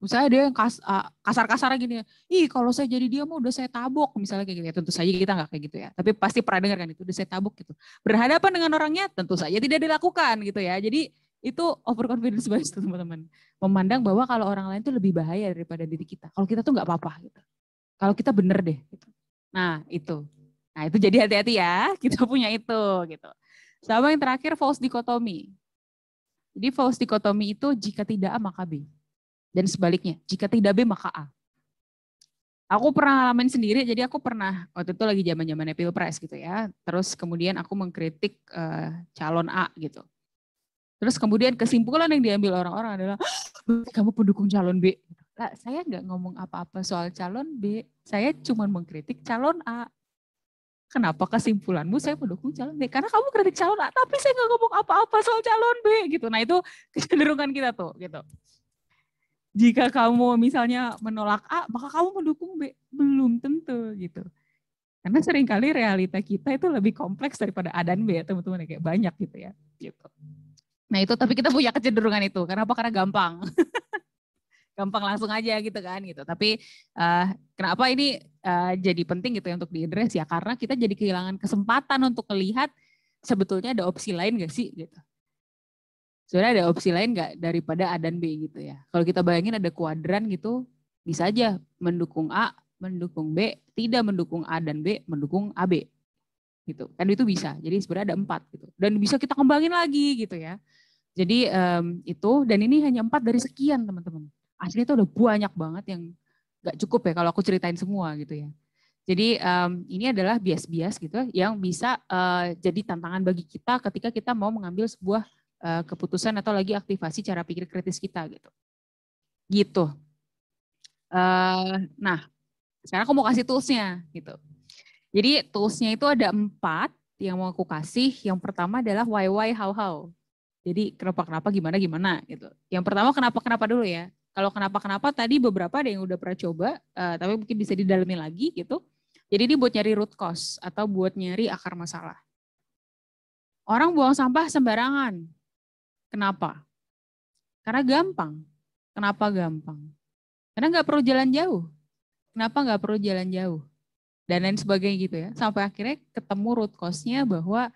misalnya dia yang kas, uh, ah, kasar-kasar gini ya, ih kalau saya jadi dia mau udah saya tabok misalnya kayak gitu ya, tentu saja kita nggak kayak gitu ya, tapi pasti pernah dengar kan itu udah saya tabok gitu. Berhadapan dengan orangnya tentu saja tidak dilakukan gitu ya, jadi itu overconfidence bias teman-teman. Memandang bahwa kalau orang lain itu lebih bahaya daripada diri kita. Kalau kita tuh nggak apa-apa gitu. Kalau kita bener deh. Gitu. Nah itu. Nah itu jadi hati-hati ya. <laughs> Kita punya itu gitu. Sama yang terakhir false dichotomy Jadi false dichotomy itu jika tidak A maka B. Dan sebaliknya, jika tidak B maka A. Aku pernah ngalamin sendiri, jadi aku pernah waktu itu lagi zaman zamannya pilpres gitu ya. Terus kemudian aku mengkritik uh, calon A gitu. Terus kemudian kesimpulan yang diambil orang-orang adalah ah, kamu pendukung calon B. Lah, saya nggak ngomong apa-apa soal calon B, saya cuma mengkritik calon A kenapa kesimpulanmu saya mendukung calon B? Karena kamu kritik calon A, tapi saya nggak ngomong apa-apa soal calon B gitu. Nah itu <laughs> kecenderungan kita tuh gitu jika kamu misalnya menolak A, maka kamu mendukung B. Belum tentu gitu. Karena seringkali realita kita itu lebih kompleks daripada A dan B ya teman-teman. Ya, kayak banyak gitu ya. Gitu. Nah itu tapi kita punya kecenderungan itu. Karena apa? Karena gampang. <laughs> gampang langsung aja gitu kan gitu. Tapi uh, kenapa ini uh, jadi penting gitu ya untuk diadres ya karena kita jadi kehilangan kesempatan untuk melihat sebetulnya ada opsi lain gak sih gitu sebenarnya ada opsi lain nggak daripada A dan B gitu ya. Kalau kita bayangin ada kuadran gitu, bisa aja mendukung A, mendukung B, tidak mendukung A dan B, mendukung AB gitu. Kan itu bisa. Jadi sebenarnya ada empat gitu. Dan bisa kita kembangin lagi gitu ya. Jadi um, itu dan ini hanya empat dari sekian teman-teman. Aslinya itu udah banyak banget yang nggak cukup ya kalau aku ceritain semua gitu ya. Jadi um, ini adalah bias-bias gitu yang bisa uh, jadi tantangan bagi kita ketika kita mau mengambil sebuah Eh, keputusan atau lagi aktivasi cara pikir kritis kita gitu. Gitu. Eh, nah, sekarang aku mau kasih toolsnya gitu. Jadi toolsnya itu ada empat yang mau aku kasih. Yang pertama adalah why why how how. Jadi kenapa kenapa gimana gimana gitu. Yang pertama kenapa kenapa dulu ya. Kalau kenapa kenapa tadi beberapa ada yang udah pernah coba, uh, tapi mungkin bisa didalami lagi gitu. Jadi ini buat nyari root cause atau buat nyari akar masalah. Orang buang sampah sembarangan, Kenapa? Karena gampang. Kenapa gampang? Karena nggak perlu jalan jauh. Kenapa nggak perlu jalan jauh? Dan lain sebagainya gitu ya. Sampai akhirnya ketemu root cause-nya bahwa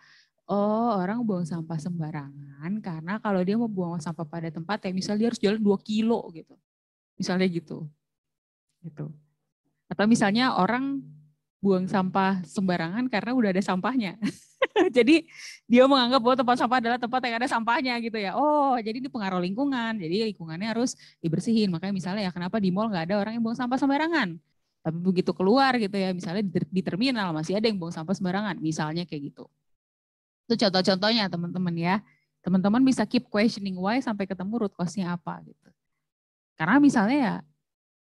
oh orang buang sampah sembarangan karena kalau dia mau buang sampah pada tempat ya misalnya dia harus jalan 2 kilo gitu. Misalnya gitu. Gitu. Atau misalnya orang buang sampah sembarangan karena udah ada sampahnya. <laughs> jadi dia menganggap bahwa tempat sampah adalah tempat yang ada sampahnya gitu ya. Oh, jadi ini pengaruh lingkungan. Jadi lingkungannya harus dibersihin. Makanya misalnya ya kenapa di mall nggak ada orang yang buang sampah sembarangan. Tapi begitu keluar gitu ya, misalnya di terminal masih ada yang buang sampah sembarangan. Misalnya kayak gitu. Itu contoh-contohnya teman-teman ya. Teman-teman bisa keep questioning why sampai ketemu root cause-nya apa gitu. Karena misalnya ya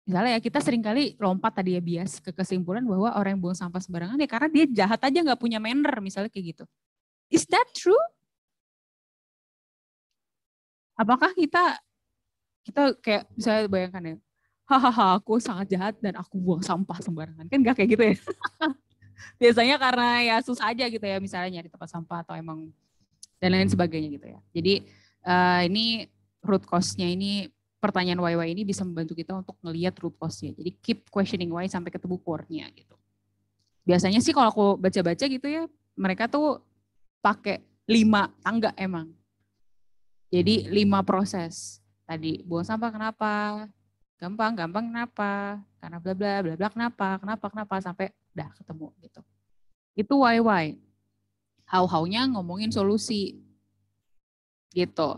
misalnya ya kita seringkali lompat tadi ya bias ke kesimpulan bahwa orang yang buang sampah sembarangan ya karena dia jahat aja nggak punya manner misalnya kayak gitu. Is that true? Apakah kita kita kayak misalnya bayangkan ya, hahaha aku sangat jahat dan aku buang sampah sembarangan kan nggak kayak gitu ya? <laughs> Biasanya karena ya susah aja gitu ya misalnya nyari tempat sampah atau emang dan lain hmm. sebagainya gitu ya. Jadi uh, ini root cause-nya ini pertanyaan why why ini bisa membantu kita untuk ngelihat root cause-nya. Jadi keep questioning why sampai ketemu core-nya gitu. Biasanya sih kalau aku baca-baca gitu ya, mereka tuh pakai lima tangga emang. Jadi hmm. lima proses. Tadi buang sampah kenapa? Gampang, gampang kenapa? Karena bla bla bla bla kenapa? Kenapa kenapa sampai udah ketemu gitu. Itu why why. How how-nya ngomongin solusi. Gitu.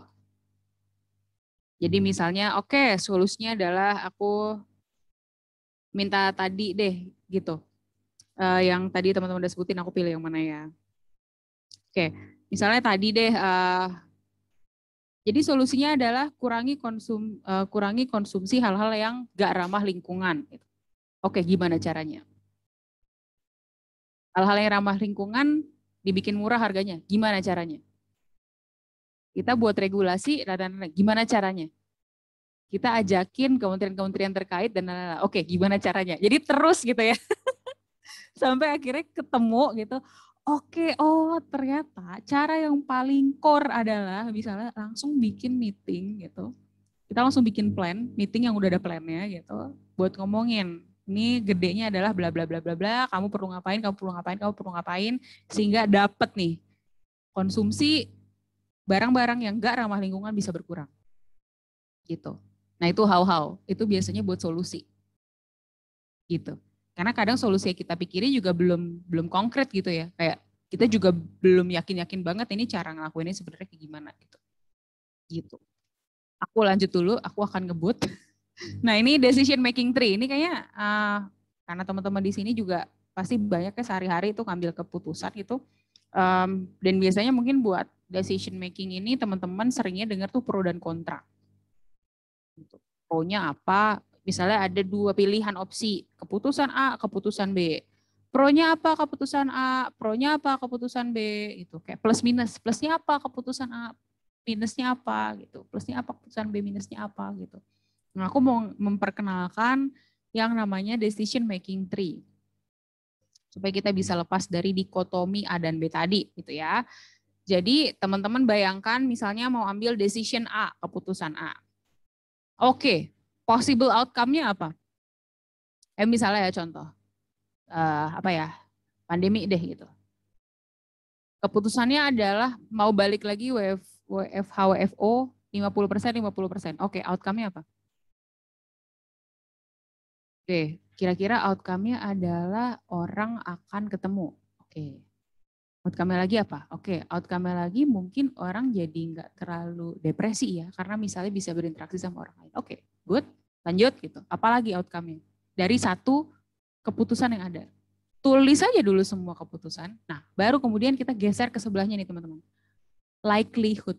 Jadi hmm. misalnya oke okay, solusinya adalah aku minta tadi deh gitu. Uh, yang tadi teman-teman udah sebutin aku pilih yang mana ya. Oke, okay. misalnya tadi deh uh, jadi solusinya adalah kurangi konsum uh, kurangi konsumsi hal-hal yang gak ramah lingkungan gitu. Oke, okay, gimana caranya? Hal-hal yang ramah lingkungan dibikin murah harganya. Gimana caranya? kita hmm. buat regulasi dan gimana caranya? Kita ajakin kementerian-kementerian terkait dan oke okay, gimana caranya? Jadi terus gitu ya. <laughs> Sampai akhirnya ketemu gitu. Oke, okay, oh ternyata cara yang paling core adalah misalnya langsung bikin meeting gitu. Kita langsung bikin plan, meeting yang udah ada plannya gitu, buat ngomongin ini gedenya adalah bla bla bla bla bla, kamu perlu ngapain, kamu perlu ngapain, kamu perlu ngapain, sehingga dapat nih konsumsi barang-barang yang gak ramah lingkungan bisa berkurang. Gitu. Nah itu how-how, itu biasanya buat solusi. Gitu. Karena kadang solusi yang kita pikirin juga belum belum konkret gitu ya. Kayak kita juga belum yakin-yakin banget ini cara ngelakuinnya sebenarnya kayak gimana gitu. Gitu. Aku lanjut dulu, aku akan ngebut. <laughs> nah ini decision making tree, ini kayaknya uh, karena teman-teman di sini juga pasti banyaknya sehari-hari itu ngambil keputusan gitu. Um, dan biasanya mungkin buat decision making ini teman-teman seringnya dengar tuh pro dan kontra. Gitu. Pro-nya apa? Misalnya ada dua pilihan opsi, keputusan A, keputusan B. Pro-nya apa keputusan A, pro-nya apa keputusan B, Itu Kayak plus minus, plusnya apa keputusan A, minusnya apa, gitu. Plusnya apa keputusan B, minusnya apa, gitu. Nah, aku mau memperkenalkan yang namanya decision making tree supaya kita bisa lepas dari dikotomi A dan B tadi gitu ya. Jadi teman-teman bayangkan misalnya mau ambil decision A, keputusan A. Oke, okay, possible outcome-nya apa? Eh misalnya ya contoh, uh, apa ya, pandemi deh gitu. Keputusannya adalah mau balik lagi WF, WFH, WFO 50%, 50%. Oke, okay, outcome-nya apa? Oke, okay, kira-kira outcome-nya adalah orang akan ketemu. Oke. Okay outcome lagi apa? Oke, okay, outcome lagi mungkin orang jadi nggak terlalu depresi ya, karena misalnya bisa berinteraksi sama orang lain. Oke, okay, good, lanjut gitu. Apalagi outcome-nya? Dari satu keputusan yang ada. Tulis aja dulu semua keputusan. Nah, baru kemudian kita geser ke sebelahnya nih teman-teman. Likelihood.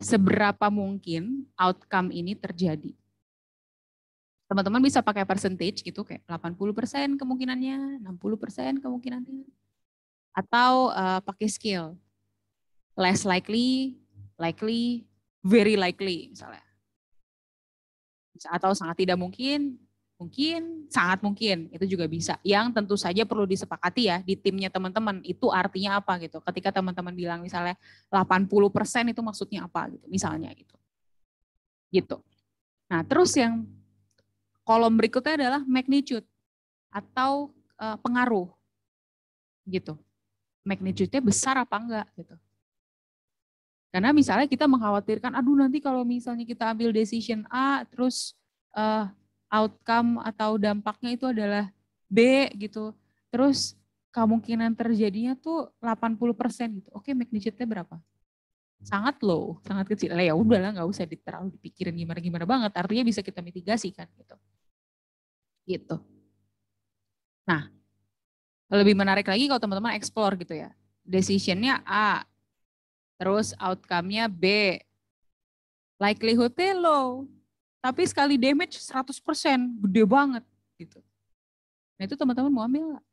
Seberapa mungkin outcome ini terjadi. Teman-teman bisa pakai percentage gitu, kayak 80% kemungkinannya, 60% kemungkinannya, atau uh, pakai skill. Less likely, likely, very likely misalnya. Atau sangat tidak mungkin, mungkin, sangat mungkin, itu juga bisa. Yang tentu saja perlu disepakati ya di timnya teman-teman, itu artinya apa gitu. Ketika teman-teman bilang misalnya 80% itu maksudnya apa gitu, misalnya gitu. Gitu. Nah, terus yang kolom berikutnya adalah magnitude atau eh, pengaruh gitu magnitude-nya besar apa enggak gitu. Karena misalnya kita mengkhawatirkan, aduh nanti kalau misalnya kita ambil decision A, terus uh, outcome atau dampaknya itu adalah B gitu. Terus kemungkinan terjadinya tuh 80% gitu. Oke, magnitude-nya berapa? Sangat low, sangat kecil. Lah ya lah nggak usah diterlalu dipikirin gimana-gimana banget. Artinya bisa kita mitigasi kan gitu. Gitu. Nah, lebih menarik lagi kalau teman-teman explore gitu ya. Decisionnya A, terus outcome-nya B. Likelihood-nya low, tapi sekali damage 100%, gede banget gitu. Nah itu teman-teman mau ambil nggak?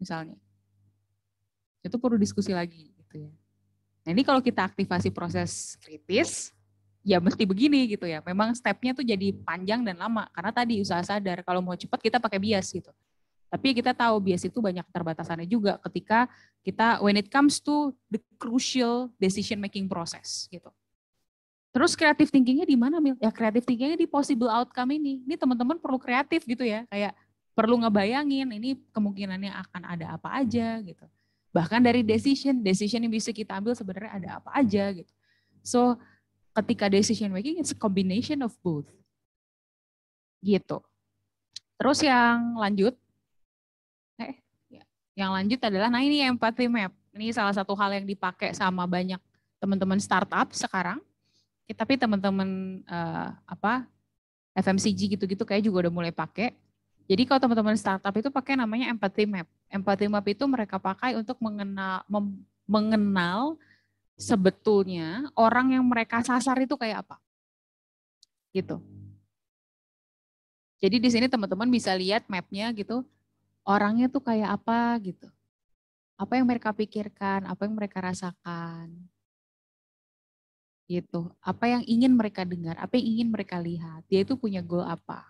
Misalnya. Itu perlu diskusi lagi gitu ya. Nah ini kalau kita aktifasi proses kritis, ya mesti begini gitu ya. Memang step-nya tuh jadi panjang dan lama. Karena tadi usaha sadar, kalau mau cepat kita pakai bias gitu tapi kita tahu bias itu banyak terbatasannya juga ketika kita when it comes to the crucial decision making process gitu. Terus kreatif thinkingnya di mana Mil? Ya kreatif thinkingnya di possible outcome ini. Ini teman-teman perlu kreatif gitu ya, kayak perlu ngebayangin ini kemungkinannya akan ada apa aja gitu. Bahkan dari decision, decision yang bisa kita ambil sebenarnya ada apa aja gitu. So ketika decision making it's a combination of both. Gitu. Terus yang lanjut yang lanjut adalah, nah ini empathy map. Ini salah satu hal yang dipakai sama banyak teman-teman startup sekarang. tapi teman-teman uh, apa FMCG gitu-gitu kayak juga udah mulai pakai. Jadi kalau teman-teman startup itu pakai namanya empathy map. Empathy map itu mereka pakai untuk mengenal mem, mengenal sebetulnya orang yang mereka sasar itu kayak apa. Gitu. Jadi di sini teman-teman bisa lihat mapnya gitu orangnya tuh kayak apa gitu. Apa yang mereka pikirkan, apa yang mereka rasakan. Gitu. Apa yang ingin mereka dengar, apa yang ingin mereka lihat. Dia itu punya goal apa.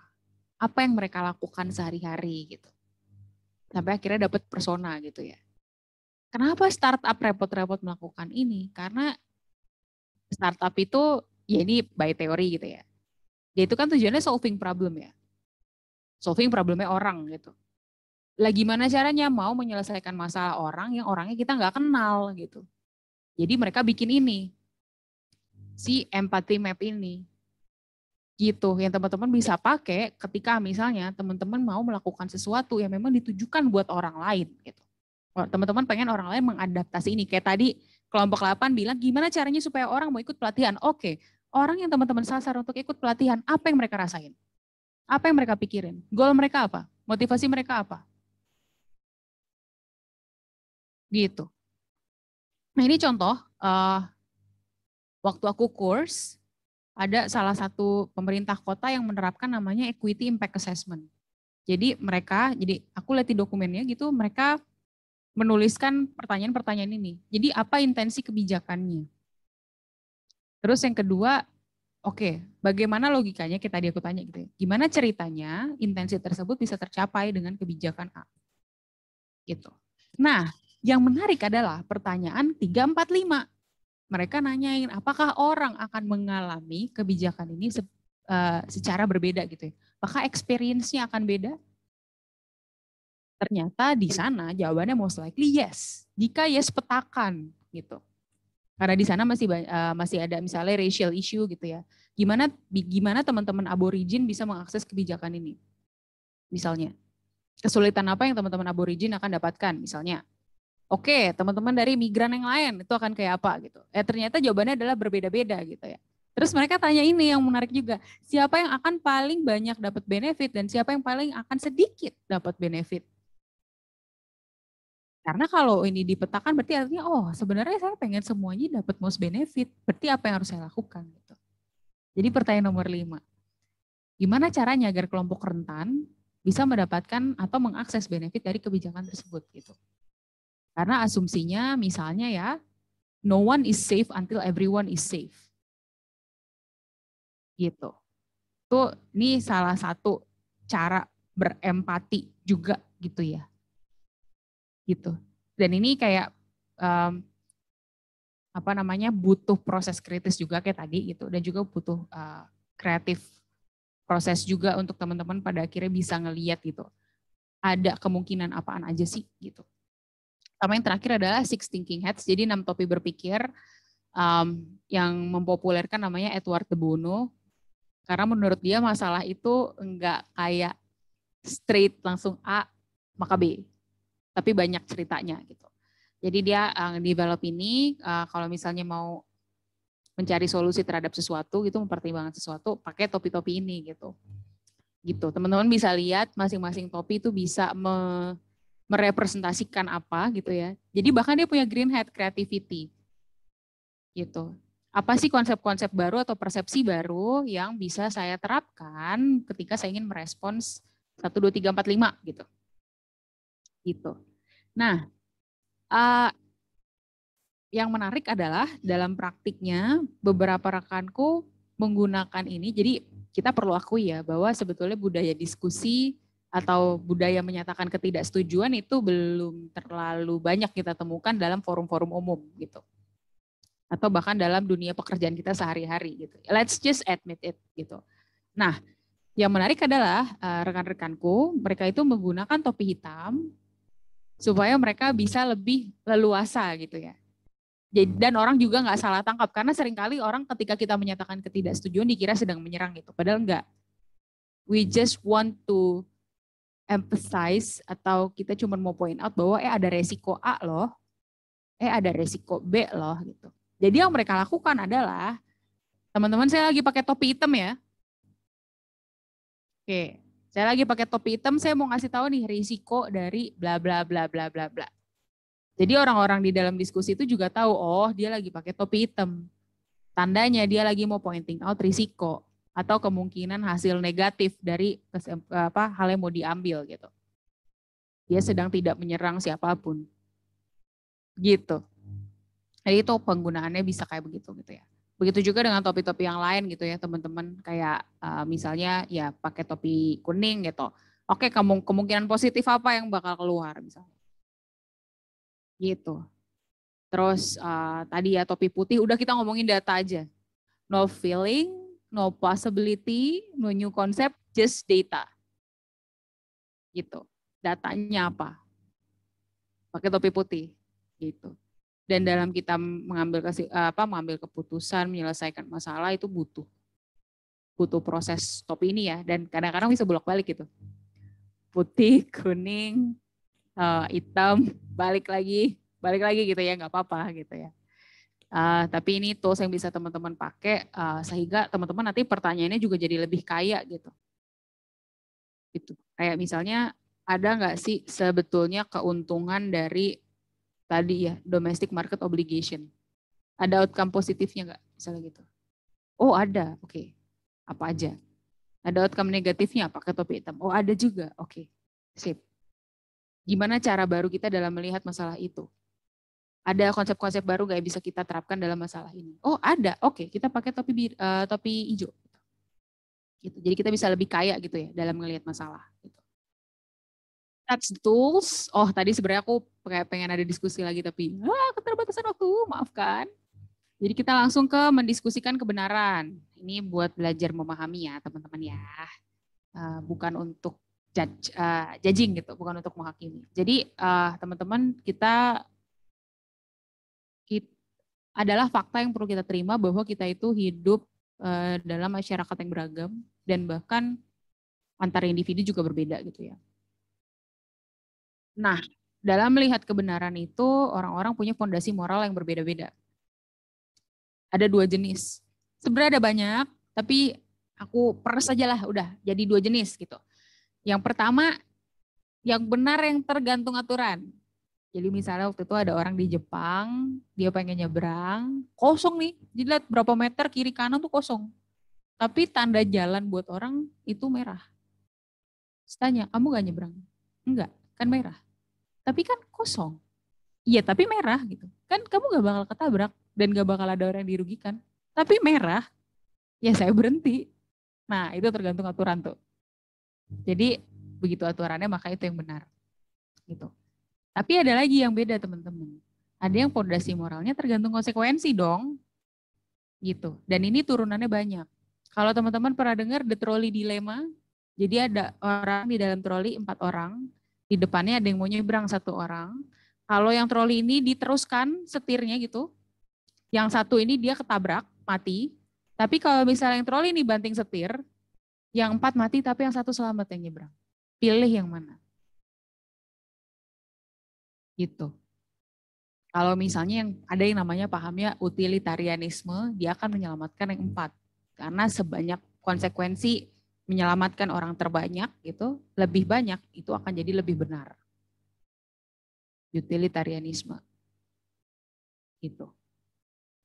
Apa yang mereka lakukan sehari-hari gitu. Sampai akhirnya dapat persona gitu ya. Kenapa startup repot-repot melakukan ini? Karena startup itu ya ini by teori gitu ya. Dia itu kan tujuannya solving problem ya. Solving problemnya orang gitu lah gimana caranya mau menyelesaikan masalah orang yang orangnya kita nggak kenal gitu. Jadi mereka bikin ini, si empathy map ini. Gitu, yang teman-teman bisa ya. pakai ketika misalnya teman-teman mau melakukan sesuatu yang memang ditujukan buat orang lain gitu. Teman-teman pengen orang lain mengadaptasi ini. Kayak tadi kelompok 8 bilang gimana caranya supaya orang mau ikut pelatihan. Oke, orang yang teman-teman sasar untuk ikut pelatihan, apa yang mereka rasain? Apa yang mereka pikirin? Goal mereka apa? Motivasi mereka apa? Gitu. Nah ini contoh, uh, waktu aku kurs, ada salah satu pemerintah kota yang menerapkan namanya Equity Impact Assessment. Jadi mereka, jadi aku lihat di dokumennya gitu, mereka menuliskan pertanyaan-pertanyaan ini. Jadi apa intensi kebijakannya? Terus yang kedua, oke, okay, bagaimana logikanya kita tadi aku tanya gitu ya. Gimana ceritanya intensi tersebut bisa tercapai dengan kebijakan A? Gitu. Nah, yang menarik adalah pertanyaan 345. Mereka nanyain apakah orang akan mengalami kebijakan ini se uh, secara berbeda gitu ya. Apakah experience-nya akan beda? Ternyata di sana jawabannya most likely yes. Jika yes petakan gitu. Karena di sana masih uh, masih ada misalnya racial issue gitu ya. Gimana gimana teman-teman aborigin bisa mengakses kebijakan ini? Misalnya kesulitan apa yang teman-teman aborigin akan dapatkan misalnya oke okay, teman-teman dari migran yang lain itu akan kayak apa gitu. Eh ternyata jawabannya adalah berbeda-beda gitu ya. Terus mereka tanya ini yang menarik juga, siapa yang akan paling banyak dapat benefit dan siapa yang paling akan sedikit dapat benefit? Karena kalau ini dipetakan berarti artinya oh sebenarnya saya pengen semuanya dapat most benefit. Berarti apa yang harus saya lakukan gitu. Jadi pertanyaan nomor lima. Gimana caranya agar kelompok rentan bisa mendapatkan atau mengakses benefit dari kebijakan tersebut gitu. Karena asumsinya misalnya ya, no one is safe until everyone is safe. Gitu. Itu ini salah satu cara berempati juga gitu ya. Gitu. Dan ini kayak um, apa namanya butuh proses kritis juga kayak tadi gitu dan juga butuh uh, kreatif proses juga untuk teman-teman pada akhirnya bisa ngeliat gitu ada kemungkinan apaan aja sih gitu sama yang terakhir adalah Six Thinking Heads, jadi enam topi berpikir um, yang mempopulerkan namanya Edward de Bono. Karena menurut dia masalah itu enggak kayak straight langsung A maka B, tapi banyak ceritanya gitu. Jadi dia uh, develop ini uh, kalau misalnya mau mencari solusi terhadap sesuatu gitu, mempertimbangkan sesuatu pakai topi-topi ini gitu. Gitu. Teman-teman bisa lihat masing-masing topi itu bisa me merepresentasikan apa gitu ya. Jadi bahkan dia punya green hat creativity. Gitu. Apa sih konsep-konsep baru atau persepsi baru yang bisa saya terapkan ketika saya ingin merespons 1 2 3 4 5 gitu. Gitu. Nah, uh, yang menarik adalah dalam praktiknya beberapa rekanku menggunakan ini. Jadi kita perlu akui ya bahwa sebetulnya budaya diskusi atau budaya menyatakan ketidaksetujuan itu belum terlalu banyak kita temukan dalam forum-forum umum gitu. Atau bahkan dalam dunia pekerjaan kita sehari-hari gitu. Let's just admit it gitu. Nah, yang menarik adalah eh, rekan-rekanku, mereka itu menggunakan topi hitam supaya mereka bisa lebih leluasa gitu ya. Jadi, hmm. dan orang juga nggak salah tangkap karena seringkali orang ketika kita menyatakan ketidaksetujuan dikira sedang menyerang gitu, padahal enggak. We just want to emphasize atau kita cuma mau point out bahwa eh ada resiko A loh, eh ada resiko B loh gitu. Jadi yang mereka lakukan adalah teman-teman saya lagi pakai topi hitam ya. Oke, saya lagi pakai topi hitam, saya mau ngasih tahu nih risiko dari bla bla bla bla bla bla. Jadi orang-orang di dalam diskusi itu juga tahu, oh dia lagi pakai topi hitam. Tandanya dia lagi mau pointing out risiko atau kemungkinan hasil negatif dari apa hal yang mau diambil gitu. Dia hmm. sedang tidak menyerang siapapun. Gitu. Jadi itu penggunaannya bisa kayak begitu gitu ya. Begitu juga dengan topi-topi yang lain gitu ya teman-teman. Kayak uh, misalnya ya pakai topi kuning gitu. Oke kamu kemungkinan positif apa yang bakal keluar misalnya. Gitu. Terus uh, tadi ya topi putih udah kita ngomongin data aja. No feeling, no possibility, no new concept, just data. Gitu. Datanya apa? Pakai topi putih. Gitu. Dan dalam kita mengambil apa mengambil keputusan, menyelesaikan masalah itu butuh butuh proses top ini ya dan kadang-kadang bisa bolak-balik gitu putih kuning eh, hitam balik lagi balik lagi gitu ya nggak apa-apa gitu ya Uh, tapi ini tools yang bisa teman-teman pakai uh, sehingga teman-teman nanti pertanyaannya juga jadi lebih kaya gitu. Gitu. Kayak misalnya ada nggak sih sebetulnya keuntungan dari tadi ya domestic market obligation? Ada outcome positifnya nggak misalnya gitu? Oh ada, oke. Okay. Apa aja? Ada outcome negatifnya pakai topi hitam. Oh ada juga, oke. Okay. Sip. Gimana cara baru kita dalam melihat masalah itu? ada konsep-konsep baru nggak yang bisa kita terapkan dalam masalah ini? Oh ada, oke okay, kita pakai topi uh, topi hijau. Gitu. Jadi kita bisa lebih kaya gitu ya dalam melihat masalah. Gitu. That's the tools. Oh tadi sebenarnya aku kayak pengen ada diskusi lagi tapi ah, keterbatasan waktu, maafkan. Jadi kita langsung ke mendiskusikan kebenaran. Ini buat belajar memahami ya teman-teman ya. Uh, bukan untuk judge, uh, judging gitu, bukan untuk menghakimi. Jadi teman-teman uh, teman -teman, kita kita, adalah fakta yang perlu kita terima bahwa kita itu hidup uh, dalam masyarakat yang beragam dan bahkan antara individu juga berbeda gitu ya. Nah, dalam melihat kebenaran itu orang-orang punya fondasi moral yang berbeda-beda. Ada dua jenis. Sebenarnya ada banyak, tapi aku peres aja lah udah jadi dua jenis gitu. Yang pertama yang benar yang tergantung aturan. Jadi hmm. misalnya waktu itu ada orang di Jepang, dia pengen nyebrang, kosong nih. Jadi lihat berapa meter kiri kanan tuh kosong. Tapi tanda jalan buat orang itu merah. tanya, kamu gak nyebrang? Enggak, kan merah. Tapi kan kosong. Iya, tapi merah gitu. Kan kamu gak bakal ketabrak dan gak bakal ada orang yang dirugikan. Tapi merah, ya saya berhenti. Nah, itu tergantung aturan tuh. Jadi begitu aturannya maka itu yang benar. Gitu. Tapi ada lagi yang beda teman-teman. Ada yang fondasi moralnya tergantung konsekuensi dong. Gitu. Dan ini turunannya banyak. Kalau teman-teman pernah dengar The Trolley Dilemma, jadi ada orang di dalam troli empat orang, di depannya ada yang mau nyebrang satu orang. Kalau yang troli ini diteruskan setirnya gitu, yang satu ini dia ketabrak, mati. Tapi kalau misalnya yang troli ini banting setir, yang empat mati tapi yang satu selamat yang nyebrang. Pilih yang mana? Gitu. Kalau hmm. misalnya yang ada yang namanya pahamnya utilitarianisme, dia akan menyelamatkan yang hmm. empat. Karena sebanyak konsekuensi menyelamatkan orang terbanyak itu lebih hmm. banyak itu akan jadi lebih benar. Utilitarianisme. Gitu.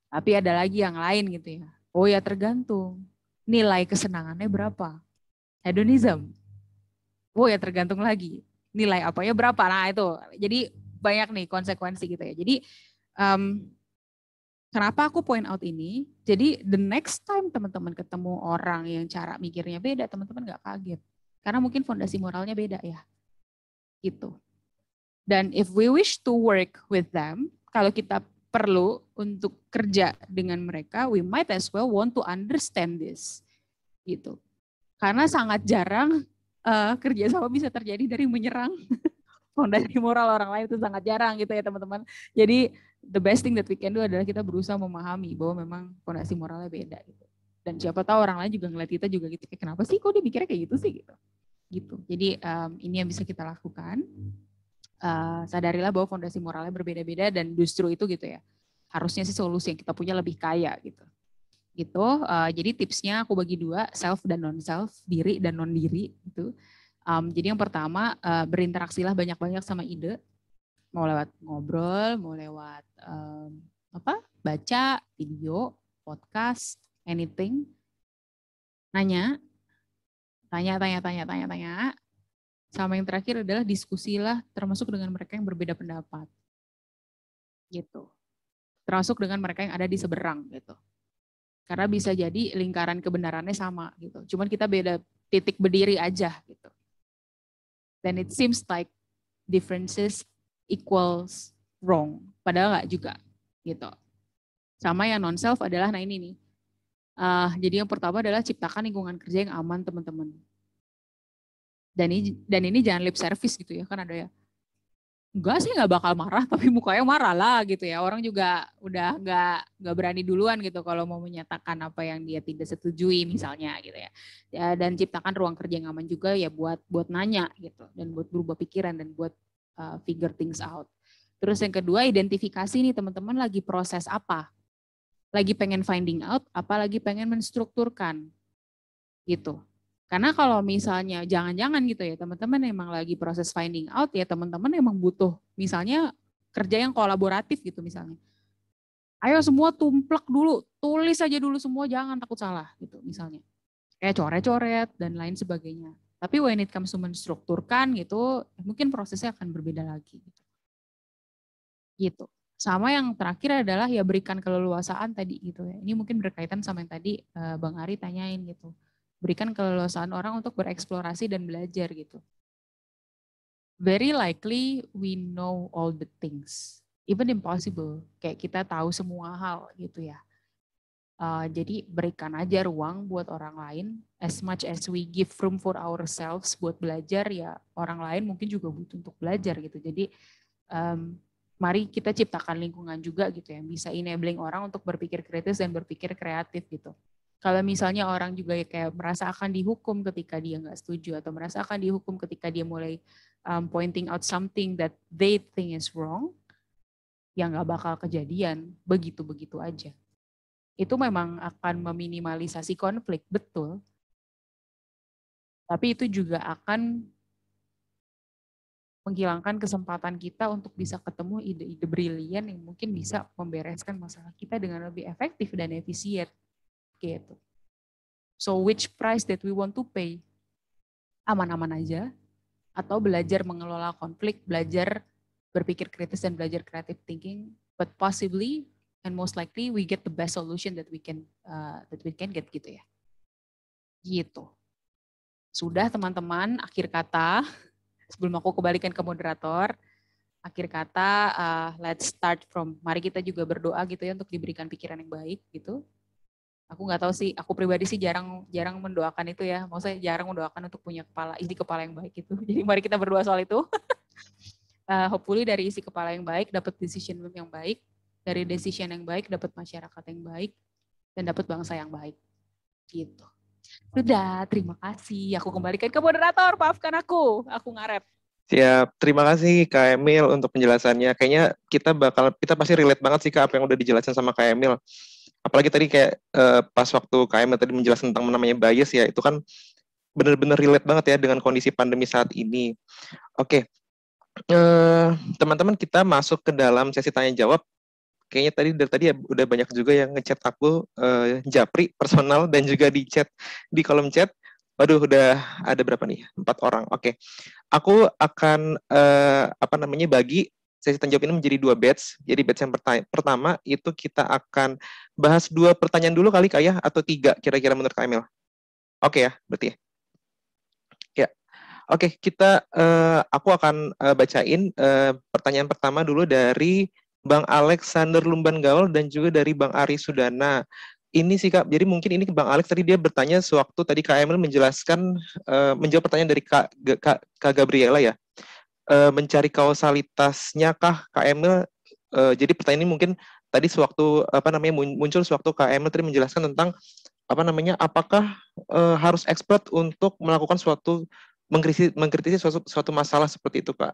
Tapi ada lagi yang lain gitu ya. Oh ya tergantung nilai kesenangannya berapa. Hedonism. Oh ya tergantung lagi nilai apanya berapa. Nah itu. Jadi banyak nih konsekuensi gitu ya. Jadi um, kenapa aku point out ini? Jadi the next time teman-teman ketemu orang yang cara mikirnya beda, teman-teman nggak kaget. Karena mungkin fondasi moralnya beda ya. Gitu. Dan if we wish to work with them, kalau kita perlu untuk kerja dengan mereka, we might as well want to understand this. Gitu. Karena sangat jarang uh, eh, kerja sama bisa terjadi dari menyerang <laughs> dari moral orang lain itu sangat jarang gitu ya teman-teman. Jadi the best thing that we can do adalah kita berusaha memahami bahwa memang fondasi moralnya beda gitu. Dan siapa tahu orang lain juga ngeliat kita juga gitu eh, kenapa sih kok dia mikirnya kayak gitu sih gitu. Gitu. Jadi um, ini yang bisa kita lakukan. Uh, sadarilah bahwa fondasi moralnya berbeda-beda dan justru itu gitu ya. Harusnya sih solusi yang kita punya lebih kaya gitu gitu. Uh, jadi tipsnya aku bagi dua, self dan non self, diri dan non diri gitu. Um, jadi yang pertama uh, berinteraksilah banyak-banyak sama ide, mau lewat ngobrol, mau lewat um, apa? Baca, video, podcast, anything. Nanya, tanya, tanya, tanya, tanya, tanya. Sama yang terakhir adalah diskusilah termasuk dengan mereka yang berbeda pendapat. Gitu. Termasuk dengan mereka yang ada di seberang gitu. Karena bisa jadi lingkaran kebenarannya sama gitu. Cuman kita beda titik berdiri aja gitu. Then it seems like differences equals wrong padahal nggak juga gitu sama yang non self adalah nah ini nih uh, jadi yang pertama adalah ciptakan lingkungan kerja yang aman teman-teman dan ini dan ini jangan lip service gitu ya kan ada ya enggak sih nggak bakal marah tapi mukanya marah lah gitu ya orang juga udah nggak nggak berani duluan gitu kalau mau menyatakan apa yang dia tidak setujui misalnya gitu ya. ya dan ciptakan ruang kerja yang aman juga ya buat buat nanya gitu dan buat berubah pikiran dan buat uh, figure things out terus yang kedua identifikasi nih teman-teman lagi proses apa lagi pengen finding out apa lagi pengen menstrukturkan gitu karena kalau misalnya jangan-jangan gitu ya teman-teman emang lagi proses finding out ya teman-teman emang butuh misalnya kerja yang kolaboratif gitu misalnya. Ayo semua tumplek dulu, tulis aja dulu semua jangan takut salah gitu misalnya. Kayak coret-coret dan lain sebagainya. Tapi when it comes to menstrukturkan gitu, mungkin prosesnya akan berbeda lagi. Gitu. gitu. Sama yang terakhir adalah ya berikan keleluasaan tadi gitu ya. Ini mungkin berkaitan sama yang tadi eh, Bang Ari tanyain gitu berikan keleluasaan orang untuk bereksplorasi dan belajar gitu. Very likely we know all the things, even impossible. Kayak kita tahu semua hal gitu ya. Uh, jadi berikan aja ruang buat orang lain. As much as we give room for ourselves buat belajar ya orang lain mungkin juga butuh untuk belajar gitu. Jadi um, mari kita ciptakan lingkungan juga gitu yang bisa enabling orang untuk berpikir kritis dan berpikir kreatif gitu. Kalau misalnya orang juga ya kayak merasa akan dihukum ketika dia nggak setuju atau merasa akan dihukum ketika dia mulai um, pointing out something that they think is wrong, yang nggak bakal kejadian begitu-begitu aja. Itu memang akan meminimalisasi konflik, betul. Tapi itu juga akan menghilangkan kesempatan kita untuk bisa ketemu ide-ide brilian yang mungkin bisa membereskan masalah kita dengan lebih efektif dan efisien gitu. So which price that we want to pay? Aman-aman aja atau belajar mengelola konflik, belajar berpikir kritis dan belajar creative thinking, but possibly and most likely we get the best solution that we can uh, that we can get gitu ya. Gitu. Sudah teman-teman, akhir kata <laughs> sebelum aku kembalikan ke moderator, akhir kata uh, let's start from mari kita juga berdoa gitu ya untuk diberikan pikiran yang baik gitu aku nggak tahu sih aku pribadi sih jarang jarang mendoakan itu ya maksudnya jarang mendoakan untuk punya kepala isi kepala yang baik itu <laughs> jadi mari kita berdoa soal itu uh, <laughs> hopefully dari isi kepala yang baik dapat decision yang baik dari decision yang baik dapat masyarakat yang baik dan dapat bangsa yang baik gitu sudah terima kasih aku kembalikan ke moderator maafkan aku aku ngarep Siap, terima kasih Kak Emil untuk penjelasannya. Kayaknya kita bakal kita pasti relate banget sih ke apa yang udah dijelasin sama Kak Emil apalagi tadi kayak uh, pas waktu KM tadi menjelaskan tentang namanya bias ya itu kan benar-benar relate banget ya dengan kondisi pandemi saat ini. Oke, okay. Eh, teman-teman kita masuk ke dalam sesi tanya jawab. Kayaknya tadi dari tadi ya udah banyak juga yang ngechat aku uh, Japri personal dan juga di chat di kolom chat. Waduh, udah ada berapa nih? Empat orang. Oke, okay. aku akan uh, apa namanya bagi sesi tanya jawab ini menjadi dua batch. Jadi batch yang pertama itu kita akan bahas dua pertanyaan dulu kali kayak ya, atau tiga kira-kira menurut Kak Emil. Oke ya, berarti ya. Ya, oke kita, uh, aku akan uh, bacain uh, pertanyaan pertama dulu dari Bang Alexander Lumban Gaul dan juga dari Bang Ari Sudana. Ini sih Kak, jadi mungkin ini Bang Alex tadi dia bertanya sewaktu tadi Kak Emil menjelaskan, uh, menjawab pertanyaan dari Kak, Kak, Kak Gabriela ya uh, mencari kausalitasnya kah Kak Emil? Eh, jadi pertanyaan ini mungkin tadi sewaktu apa namanya muncul sewaktu Kak Emil tadi menjelaskan tentang apa namanya apakah uh, harus expert untuk melakukan suatu mengkritisi, mengkritisi suatu, suatu masalah seperti itu Kak.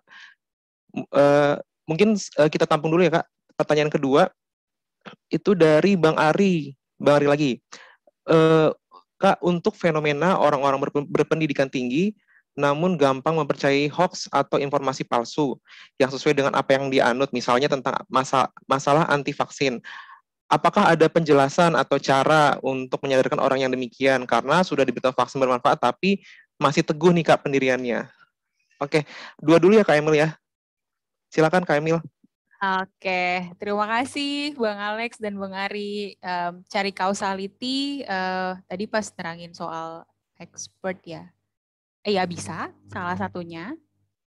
Uh, mungkin uh, kita tampung dulu ya Kak. Pertanyaan kedua itu dari Bang Ari, Bang Ari lagi. Uh, Kak, untuk fenomena orang-orang berpendidikan tinggi namun gampang mempercayai hoax atau informasi palsu yang sesuai dengan apa yang dianut, misalnya tentang masa, masalah anti vaksin. Apakah ada penjelasan atau cara untuk menyadarkan orang yang demikian karena sudah diberitahu vaksin bermanfaat tapi masih teguh nih kak pendiriannya? Oke, dua dulu ya kak Emil ya. Silakan kak Emil. Oke, terima kasih Bang Alex dan Bang Ari. Um, cari causality, uh, tadi pas terangin soal expert ya, eh, ya bisa salah satunya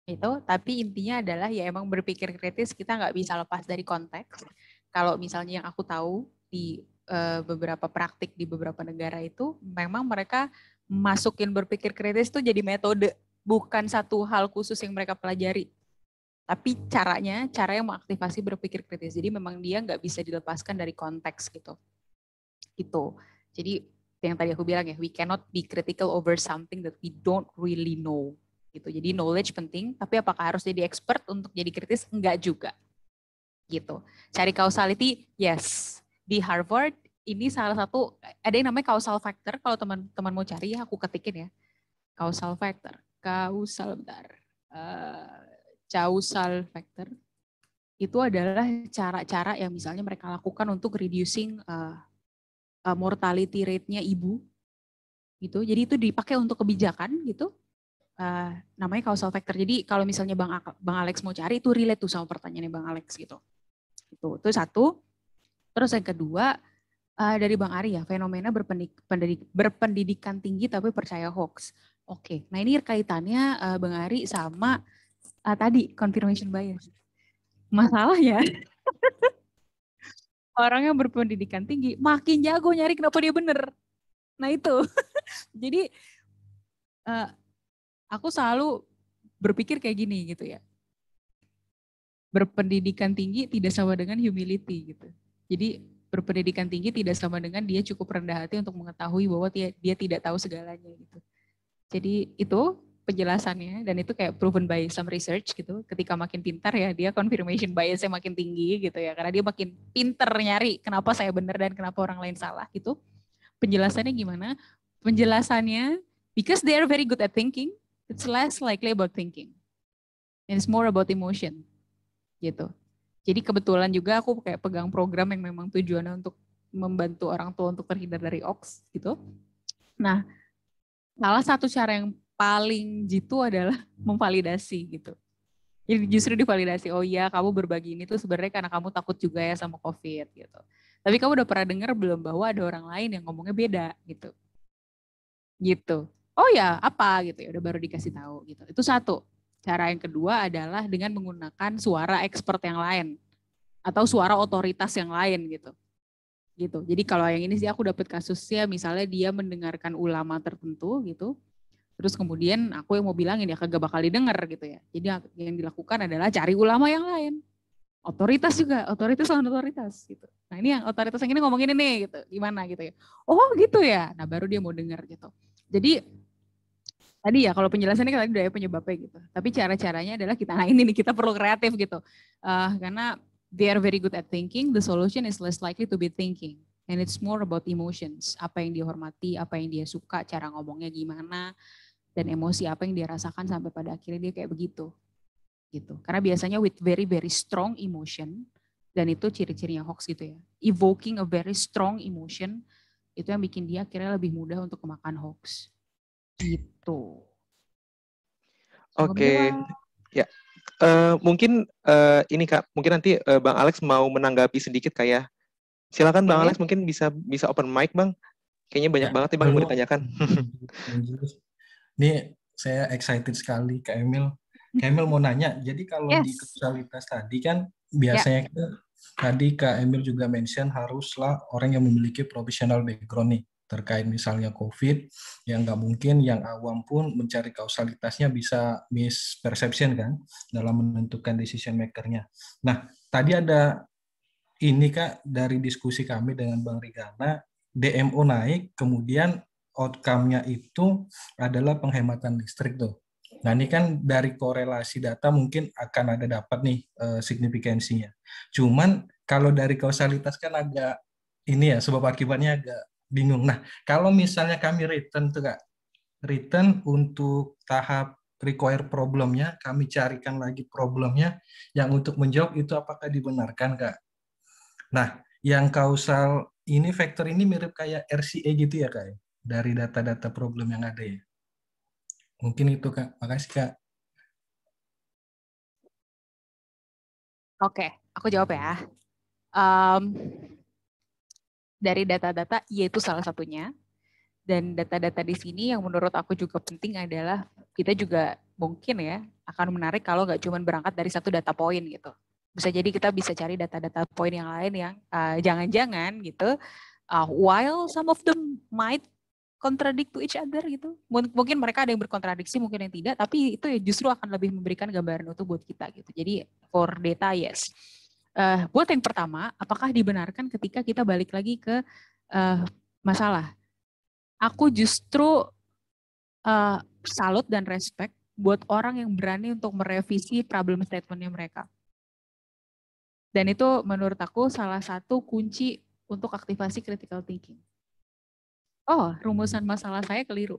itu tapi intinya adalah ya emang berpikir kritis kita nggak bisa lepas dari konteks kalau misalnya yang aku tahu di uh, beberapa praktik di beberapa negara itu memang mereka masukin berpikir kritis itu jadi metode bukan satu hal khusus yang mereka pelajari tapi caranya cara yang mengaktifasi berpikir kritis jadi memang dia nggak bisa dilepaskan dari konteks gitu gitu jadi yang tadi aku bilang ya, we cannot be critical over something that we don't really know. Gitu. Jadi knowledge penting, tapi apakah harus jadi expert untuk jadi kritis? Enggak juga. Gitu. Cari causality, yes. Di Harvard ini salah satu ada yang namanya causal factor. Kalau teman-teman mau cari ya aku ketikin ya. Causal factor. Causal bentar. Uh, causal factor itu adalah cara-cara yang misalnya mereka lakukan untuk reducing uh, uh, mortality rate-nya ibu gitu. Jadi itu dipakai untuk kebijakan gitu. Uh, namanya causal factor. Jadi kalau misalnya Bang Bang Alex mau cari itu relate tuh sama pertanyaannya Bang Alex gitu. Itu itu satu. Terus yang kedua uh, dari Bang Ari ya, fenomena berpendidik, berpendidikan tinggi tapi percaya hoax. Oke. Nah, ini kaitannya uh, Bang Ari sama uh, tadi confirmation bias. masalah ya <laughs> orang yang berpendidikan tinggi makin jago nyari kenapa dia bener nah itu <laughs> jadi uh, aku selalu berpikir kayak gini gitu ya berpendidikan tinggi tidak sama dengan humility gitu jadi berpendidikan tinggi tidak sama dengan dia cukup rendah hati untuk mengetahui bahwa dia, dia tidak tahu segalanya gitu jadi itu penjelasannya dan itu kayak proven by some research gitu ketika makin pintar ya dia confirmation biasnya makin tinggi gitu ya karena dia makin pinter nyari kenapa saya benar dan kenapa orang lain salah gitu penjelasannya gimana penjelasannya because they are very good at thinking it's less likely about thinking and it's more about emotion gitu jadi kebetulan juga aku kayak pegang program yang memang tujuannya untuk membantu orang tua untuk terhindar dari ox gitu nah salah satu cara yang paling jitu adalah <laughs> memvalidasi gitu. Jadi justru divalidasi, oh iya kamu berbagi ini tuh sebenarnya karena kamu takut juga ya sama COVID gitu. Tapi kamu udah pernah dengar belum bahwa ada orang lain yang ngomongnya beda gitu. Gitu. Oh ya apa gitu ya udah baru dikasih tahu gitu. Itu satu. Cara yang kedua adalah dengan menggunakan suara expert yang lain atau suara otoritas yang lain gitu gitu. Jadi kalau yang ini sih aku dapat kasusnya misalnya dia mendengarkan ulama tertentu gitu, Terus kemudian aku yang mau bilangin ya kagak bakal didengar gitu ya. Jadi yang dilakukan adalah cari ulama yang lain. Otoritas juga, otoritas lawan otoritas gitu. Nah ini yang otoritas yang ini ngomongin ini gitu, gimana gitu ya. Oh gitu ya, nah baru dia mau dengar gitu. Jadi tadi ya kalau penjelasannya kan tadi udah ya penyebabnya gitu. Tapi cara-caranya adalah kita, nah ini nih kita perlu kreatif gitu. Uh, karena they are very good at thinking, the solution is less likely to be thinking and it's more about emotions. Apa yang dia hormati, apa yang dia suka, cara ngomongnya gimana, dan emosi apa yang dia rasakan sampai pada akhirnya dia kayak begitu gitu karena biasanya with very very strong emotion dan itu ciri-cirinya hoax gitu ya evoking a very strong emotion itu yang bikin dia akhirnya lebih mudah untuk kemakan hoax gitu oke okay. ya uh, mungkin uh, ini kak mungkin nanti uh, bang Alex mau menanggapi sedikit kayak ya. silakan bang okay. Alex mungkin bisa bisa open mic bang kayaknya banyak ya, banget nih bang mau ditanyakan <laughs> Ini saya excited sekali Kak Emil. Hmm. Kak Emil mau nanya, jadi kalau yes. di kausalitas tadi kan ya. biasanya yeah. Kan kita, tadi Kak Emil juga mention haruslah orang yang memiliki profesional background nih terkait misalnya COVID yang nggak mungkin yang awam pun mencari kausalitasnya bisa misperception kan dalam menentukan decision makernya. Nah tadi ada ini kak dari diskusi kami dengan Bang Rigana DMO naik kemudian outcome-nya itu adalah penghematan listrik tuh. Nah ini kan dari korelasi data mungkin akan ada dapat nih eh, signifikansinya. Cuman kalau dari kausalitas kan agak ini ya sebab akibatnya agak bingung. Nah kalau misalnya kami return tuh kak, return untuk tahap require problemnya, kami carikan lagi problemnya yang untuk menjawab itu apakah dibenarkan kak? Nah yang kausal ini vektor ini mirip kayak RCA gitu ya kak? Ya? dari data-data problem yang ada ya. Mungkin itu Kak. Makasih Kak. Oke, aku jawab ya. Um, dari data-data, Y itu salah satunya. Dan data-data di sini yang menurut aku juga penting adalah kita juga mungkin ya akan menarik kalau nggak cuma berangkat dari satu data point gitu. Bisa jadi kita bisa cari data-data point yang lain yang eh, jangan-jangan uh, gitu. Uh, while some of them might contradict to each other gitu. Mungkin mereka ada yang berkontradiksi, mungkin yang tidak, tapi itu ya justru akan lebih memberikan gambaran utuh buat kita gitu. Jadi for data yes. Uh, buat yang pertama, apakah dibenarkan ketika kita balik lagi ke uh, masalah? Aku justru uh, salut dan respect buat orang yang berani untuk merevisi problem statementnya mereka. Dan itu menurut aku salah satu kunci untuk aktivasi critical thinking oh rumusan masalah saya keliru.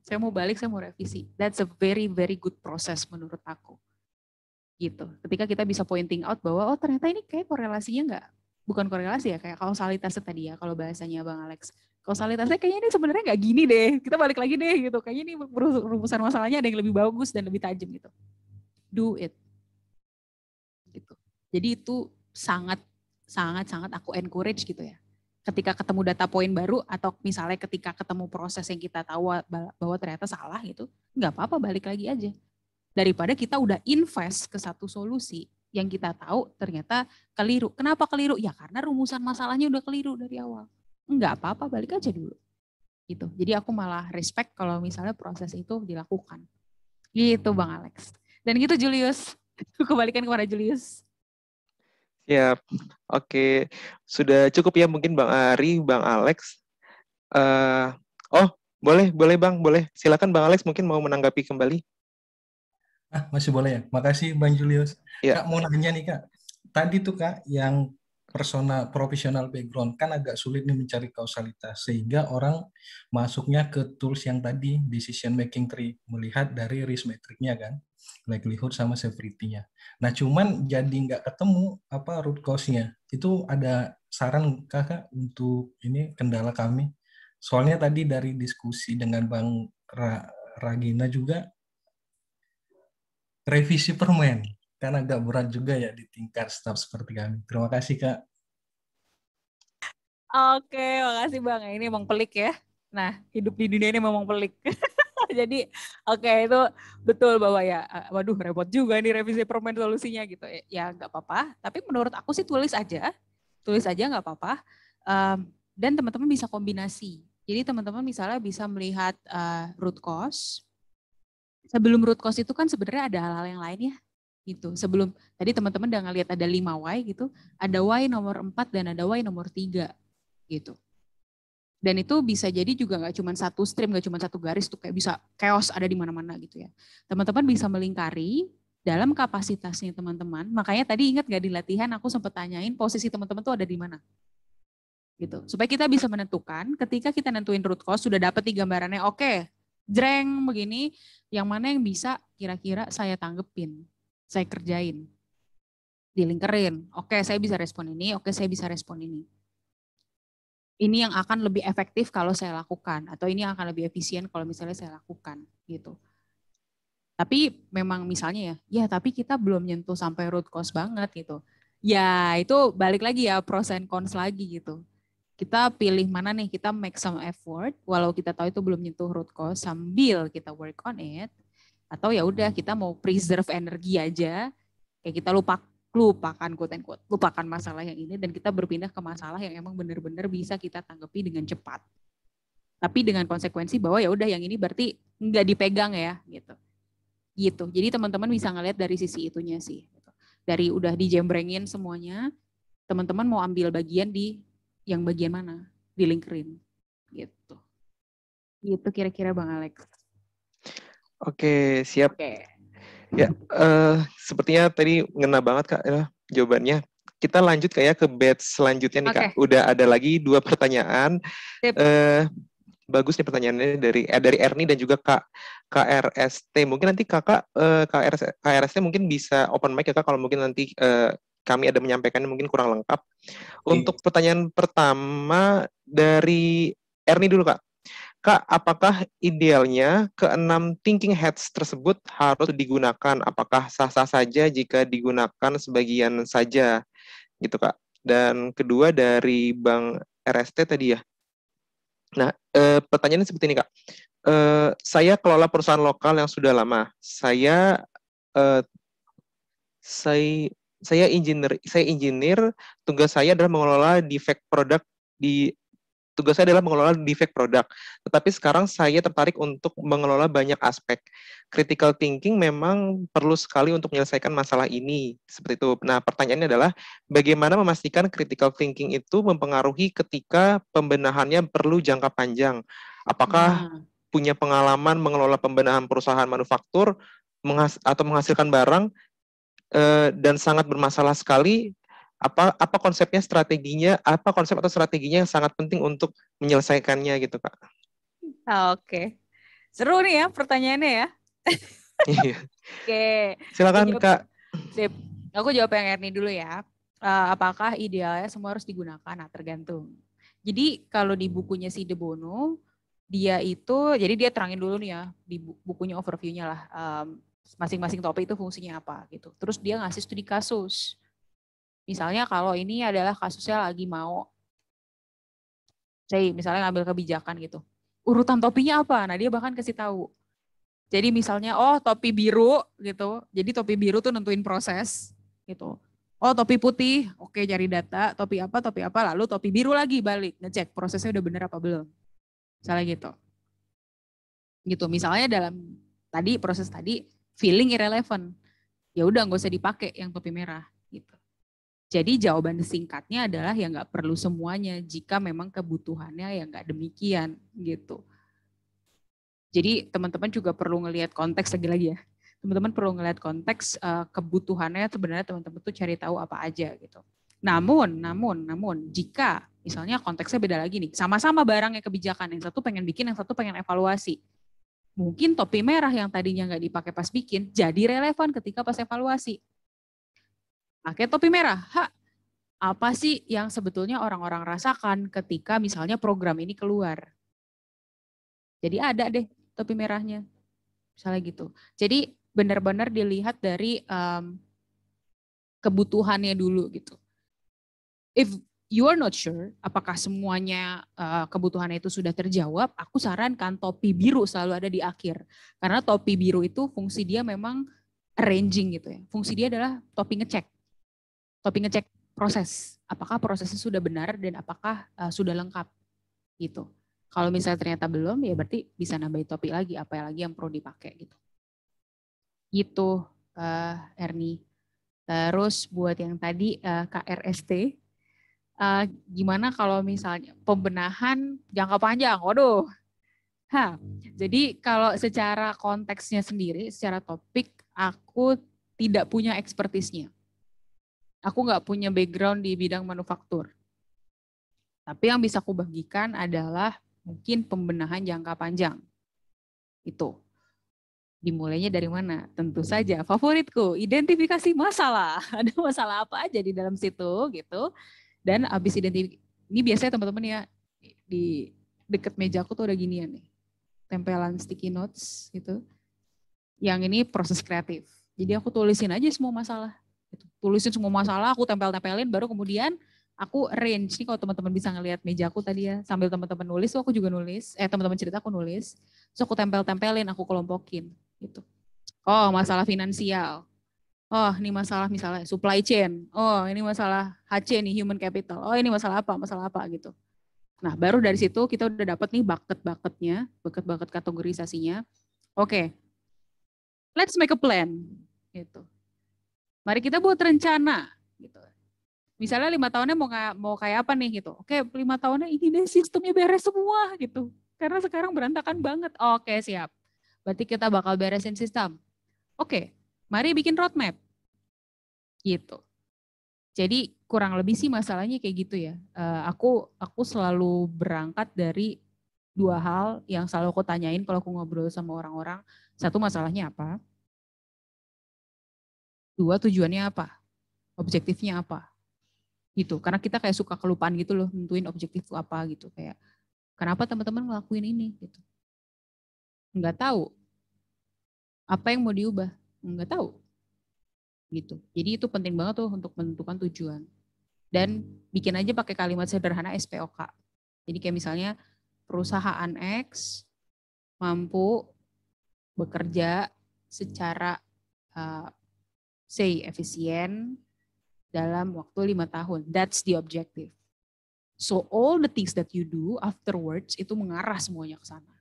Saya mau balik, saya mau revisi. That's a very, very good process menurut aku. Gitu. Ketika kita bisa pointing out bahwa, oh ternyata ini kayak korelasinya nggak, bukan korelasi ya, kayak kausalitasnya tadi ya, kalau bahasanya Bang Alex. Kausalitasnya kayaknya ini sebenarnya nggak gini deh, kita balik lagi deh gitu. Kayaknya ini rumusan masalahnya ada yang lebih bagus dan lebih tajam gitu. Do it. Gitu. Jadi itu sangat sangat sangat aku encourage gitu ya ketika ketemu data poin baru atau misalnya ketika ketemu proses yang kita tahu bahwa ternyata salah gitu, nggak apa-apa balik lagi aja. Daripada kita udah invest ke satu solusi yang kita tahu ternyata keliru. Kenapa keliru? Ya karena rumusan masalahnya udah keliru dari awal. Nggak apa-apa balik aja dulu. Gitu. Jadi aku malah respect kalau misalnya proses itu dilakukan. Gitu Bang Alex. Dan gitu Julius. <laughs> Kebalikan kepada Julius. Ya Oke, sudah cukup ya mungkin Bang Ari, Bang Alex. Uh, oh, boleh, boleh Bang, boleh. Silakan Bang Alex mungkin mau menanggapi kembali. Ah, masih boleh ya. Makasih Bang Julius. Ya. Kak mau nanya nih Kak. Tadi tuh Kak yang personal profesional background kan agak sulit nih mencari kausalitas sehingga orang masuknya ke tools yang tadi decision making tree melihat dari risk metricnya kan likelihood sama severity-nya. Nah, cuman jadi nggak ketemu apa root cause-nya. Itu ada saran kakak untuk ini kendala kami. Soalnya tadi dari diskusi dengan Bang Ra Ragina juga revisi permen karena agak berat juga ya di tingkat staff seperti kami. Terima kasih kak. Oke, makasih bang. Ini emang pelik ya. Nah, hidup di dunia ini memang pelik. <laughs> <laughs> jadi oke okay, itu betul bahwa ya ah, waduh repot juga nih revisi permen solusinya gitu e, ya nggak apa-apa tapi menurut aku sih tulis aja tulis aja nggak apa-apa um, dan teman-teman bisa kombinasi jadi teman-teman misalnya bisa melihat uh, root cause sebelum root cause itu kan sebenarnya ada hal-hal yang lain ya gitu sebelum tadi teman-teman udah ngelihat ada lima Y gitu ada Y nomor empat dan ada Y nomor tiga, gitu dan itu bisa jadi juga nggak cuma satu stream, nggak cuma satu garis tuh kayak bisa chaos ada di mana-mana gitu ya. Teman-teman bisa melingkari dalam kapasitasnya teman-teman. Makanya tadi ingat nggak di latihan aku sempat tanyain posisi teman-teman tuh ada di mana. Gitu. Supaya kita bisa menentukan ketika kita nentuin root cause sudah dapat di gambarannya oke, okay, jreng begini, yang mana yang bisa kira-kira saya tanggepin, saya kerjain, dilingkerin. Oke, okay, saya bisa respon ini, oke okay, saya bisa respon ini ini yang akan lebih efektif kalau saya lakukan atau ini yang akan lebih efisien kalau misalnya saya lakukan gitu. Tapi memang misalnya ya, ya tapi kita belum nyentuh sampai root cause banget gitu. Ya itu balik lagi ya pros and cons lagi gitu. Kita pilih mana nih kita make some effort walau kita tahu itu belum nyentuh root cause sambil kita work on it atau ya udah kita mau preserve energi aja kayak kita lupa lupakan quote and quote, lupakan masalah yang ini dan kita berpindah ke masalah yang emang benar-benar bisa kita tanggapi dengan cepat. Tapi dengan konsekuensi bahwa ya udah yang ini berarti nggak dipegang ya gitu. Gitu. Jadi teman-teman bisa ngelihat dari sisi itunya sih. Gitu. Dari udah dijembrengin semuanya, teman-teman mau ambil bagian di yang bagian mana? Di linkerin Gitu. Gitu kira-kira Bang Alex. Oke, siap. Oke. Ya, uh, sepertinya tadi ngena banget Kak ya, jawabannya. Kita lanjut kayak ya ke batch selanjutnya nih okay. Kak. Udah ada lagi dua pertanyaan. Yep. Uh, eh, bagus nih pertanyaannya dari eh, dari Erni dan juga Kak KRST. Mungkin nanti Kakak uh, eh, KRS, KRST mungkin bisa open mic ya Kak kalau mungkin nanti eh, kami ada menyampaikan mungkin kurang lengkap. Iya. Untuk pertanyaan pertama dari Erni dulu Kak. Kak, apakah idealnya keenam thinking heads tersebut harus digunakan? Apakah sah-sah saja jika digunakan sebagian saja? Gitu, Kak. Dan kedua dari Bang RST tadi ya. Nah, e, pertanyaannya seperti ini, Kak. E, saya kelola perusahaan lokal yang sudah lama. Saya e, saya saya engineer, saya engineer, tugas saya adalah mengelola defect produk di tugas saya adalah mengelola defect produk. Tetapi sekarang saya tertarik untuk mengelola banyak aspek. Critical thinking memang perlu sekali untuk menyelesaikan masalah ini. Seperti itu. Nah, pertanyaannya adalah bagaimana memastikan critical thinking itu mempengaruhi ketika pembenahannya perlu jangka panjang? Apakah hmm. punya pengalaman mengelola pembenahan perusahaan manufaktur menghas atau menghasilkan barang eh, dan sangat bermasalah sekali apa apa konsepnya strateginya apa konsep atau strateginya yang sangat penting untuk menyelesaikannya gitu kak ah, oke okay. seru nih ya pertanyaannya ya iya. oke okay. silakan jawab, kak sip aku jawab yang Erni dulu ya uh, apakah idealnya semua harus digunakan nah tergantung jadi kalau di bukunya si De Bono dia itu jadi dia terangin dulu nih ya di bukunya overviewnya lah um, masing-masing topik itu fungsinya apa gitu. Terus dia ngasih studi kasus. Misalnya kalau ini adalah kasusnya lagi mau say misalnya ngambil kebijakan gitu. Urutan topinya apa? Nah, dia bahkan kasih tahu. Jadi misalnya oh topi biru gitu. Jadi topi biru tuh nentuin proses gitu. Oh topi putih, oke cari data, topi apa, topi apa, lalu topi biru lagi balik, ngecek prosesnya udah bener apa belum. Misalnya gitu. Gitu, misalnya dalam tadi proses tadi feeling irrelevant. Ya udah nggak usah dipakai yang topi merah jadi jawaban singkatnya adalah ya nggak perlu semuanya jika memang kebutuhannya ya nggak demikian gitu. Jadi teman-teman juga perlu ngelihat konteks lagi-lagi ya. Teman-teman perlu ngelihat konteks uh, kebutuhannya sebenarnya teman-teman tuh cari tahu apa aja gitu. Namun, namun, namun jika misalnya konteksnya beda lagi nih, sama-sama barangnya kebijakan, yang satu pengen bikin, yang satu pengen evaluasi. Mungkin topi merah yang tadinya nggak dipakai pas bikin, jadi relevan ketika pas evaluasi pakai topi merah. Ha, apa sih yang sebetulnya orang-orang rasakan ketika misalnya program ini keluar? Jadi ada deh topi merahnya, misalnya gitu. Jadi benar-benar dilihat dari um, kebutuhannya dulu gitu. If you are not sure apakah semuanya uh, kebutuhannya itu sudah terjawab, aku sarankan topi biru selalu ada di akhir. Karena topi biru itu fungsi dia memang arranging gitu ya. Fungsi dia adalah topi ngecek topik hmm. ngecek proses apakah prosesnya sudah benar dan apakah uh, sudah lengkap gitu kalau misalnya ternyata belum ya berarti bisa nambahin topik lagi apa lagi yang perlu dipakai gitu gitu uh, eh, Erni terus buat yang tadi uh, eh, KRST uh, gimana kalau misalnya pembenahan jangka panjang waduh ha jadi kalau secara konteksnya sendiri secara topik aku tidak punya ekspertisnya Aku nggak punya background di bidang manufaktur. Tapi yang bisa aku bagikan adalah mungkin pembenahan jangka panjang. Itu. Dimulainya dari mana? Tentu saja favoritku, identifikasi masalah. <laughs> Ada masalah apa aja di dalam situ gitu. Dan habis identifikasi, ini biasanya teman-teman ya di deket meja aku tuh ada ginian nih. Tempelan sticky notes gitu. Yang ini proses kreatif. Jadi aku tulisin aja semua masalah tulisin semua masalah, aku tempel-tempelin, baru kemudian aku range nih kalau teman-teman bisa ngelihat meja aku tadi ya sambil teman-teman nulis aku juga nulis eh teman-teman cerita aku nulis so aku tempel-tempelin aku kelompokin gitu oh masalah finansial oh ini masalah misalnya supply chain oh ini masalah HC nih human capital oh ini masalah apa masalah apa gitu nah baru dari situ kita udah dapat nih bucket-bucketnya bucket-bucket kategorisasinya oke okay. let's make a plan gitu Mari kita buat rencana gitu. Misalnya hmm. lima tahunnya mau mau kayak apa nih gitu. Oke, lima tahunnya ini deh sistemnya beres semua gitu. Karena sekarang berantakan hmm. banget. Oke, siap. Berarti kita bakal beresin sistem. Oke, mari bikin roadmap. Gitu. Jadi kurang lebih sih masalahnya kayak gitu ya. Eh, aku aku selalu berangkat dari dua hal yang selalu aku tanyain kalau aku ngobrol sama orang-orang. Satu masalahnya apa? dua tujuannya apa objektifnya apa gitu karena kita kayak suka kelupaan gitu loh nentuin objektif itu apa gitu kayak kenapa teman-teman ngelakuin ini gitu nggak tahu apa yang mau diubah nggak tahu gitu jadi itu penting banget tuh untuk menentukan tujuan dan bikin aja pakai kalimat sederhana SPOK jadi kayak misalnya perusahaan X mampu bekerja secara uh, say efisien dalam waktu lima tahun. That's the objective. So all the things that you do afterwards itu mengarah semuanya ke sana.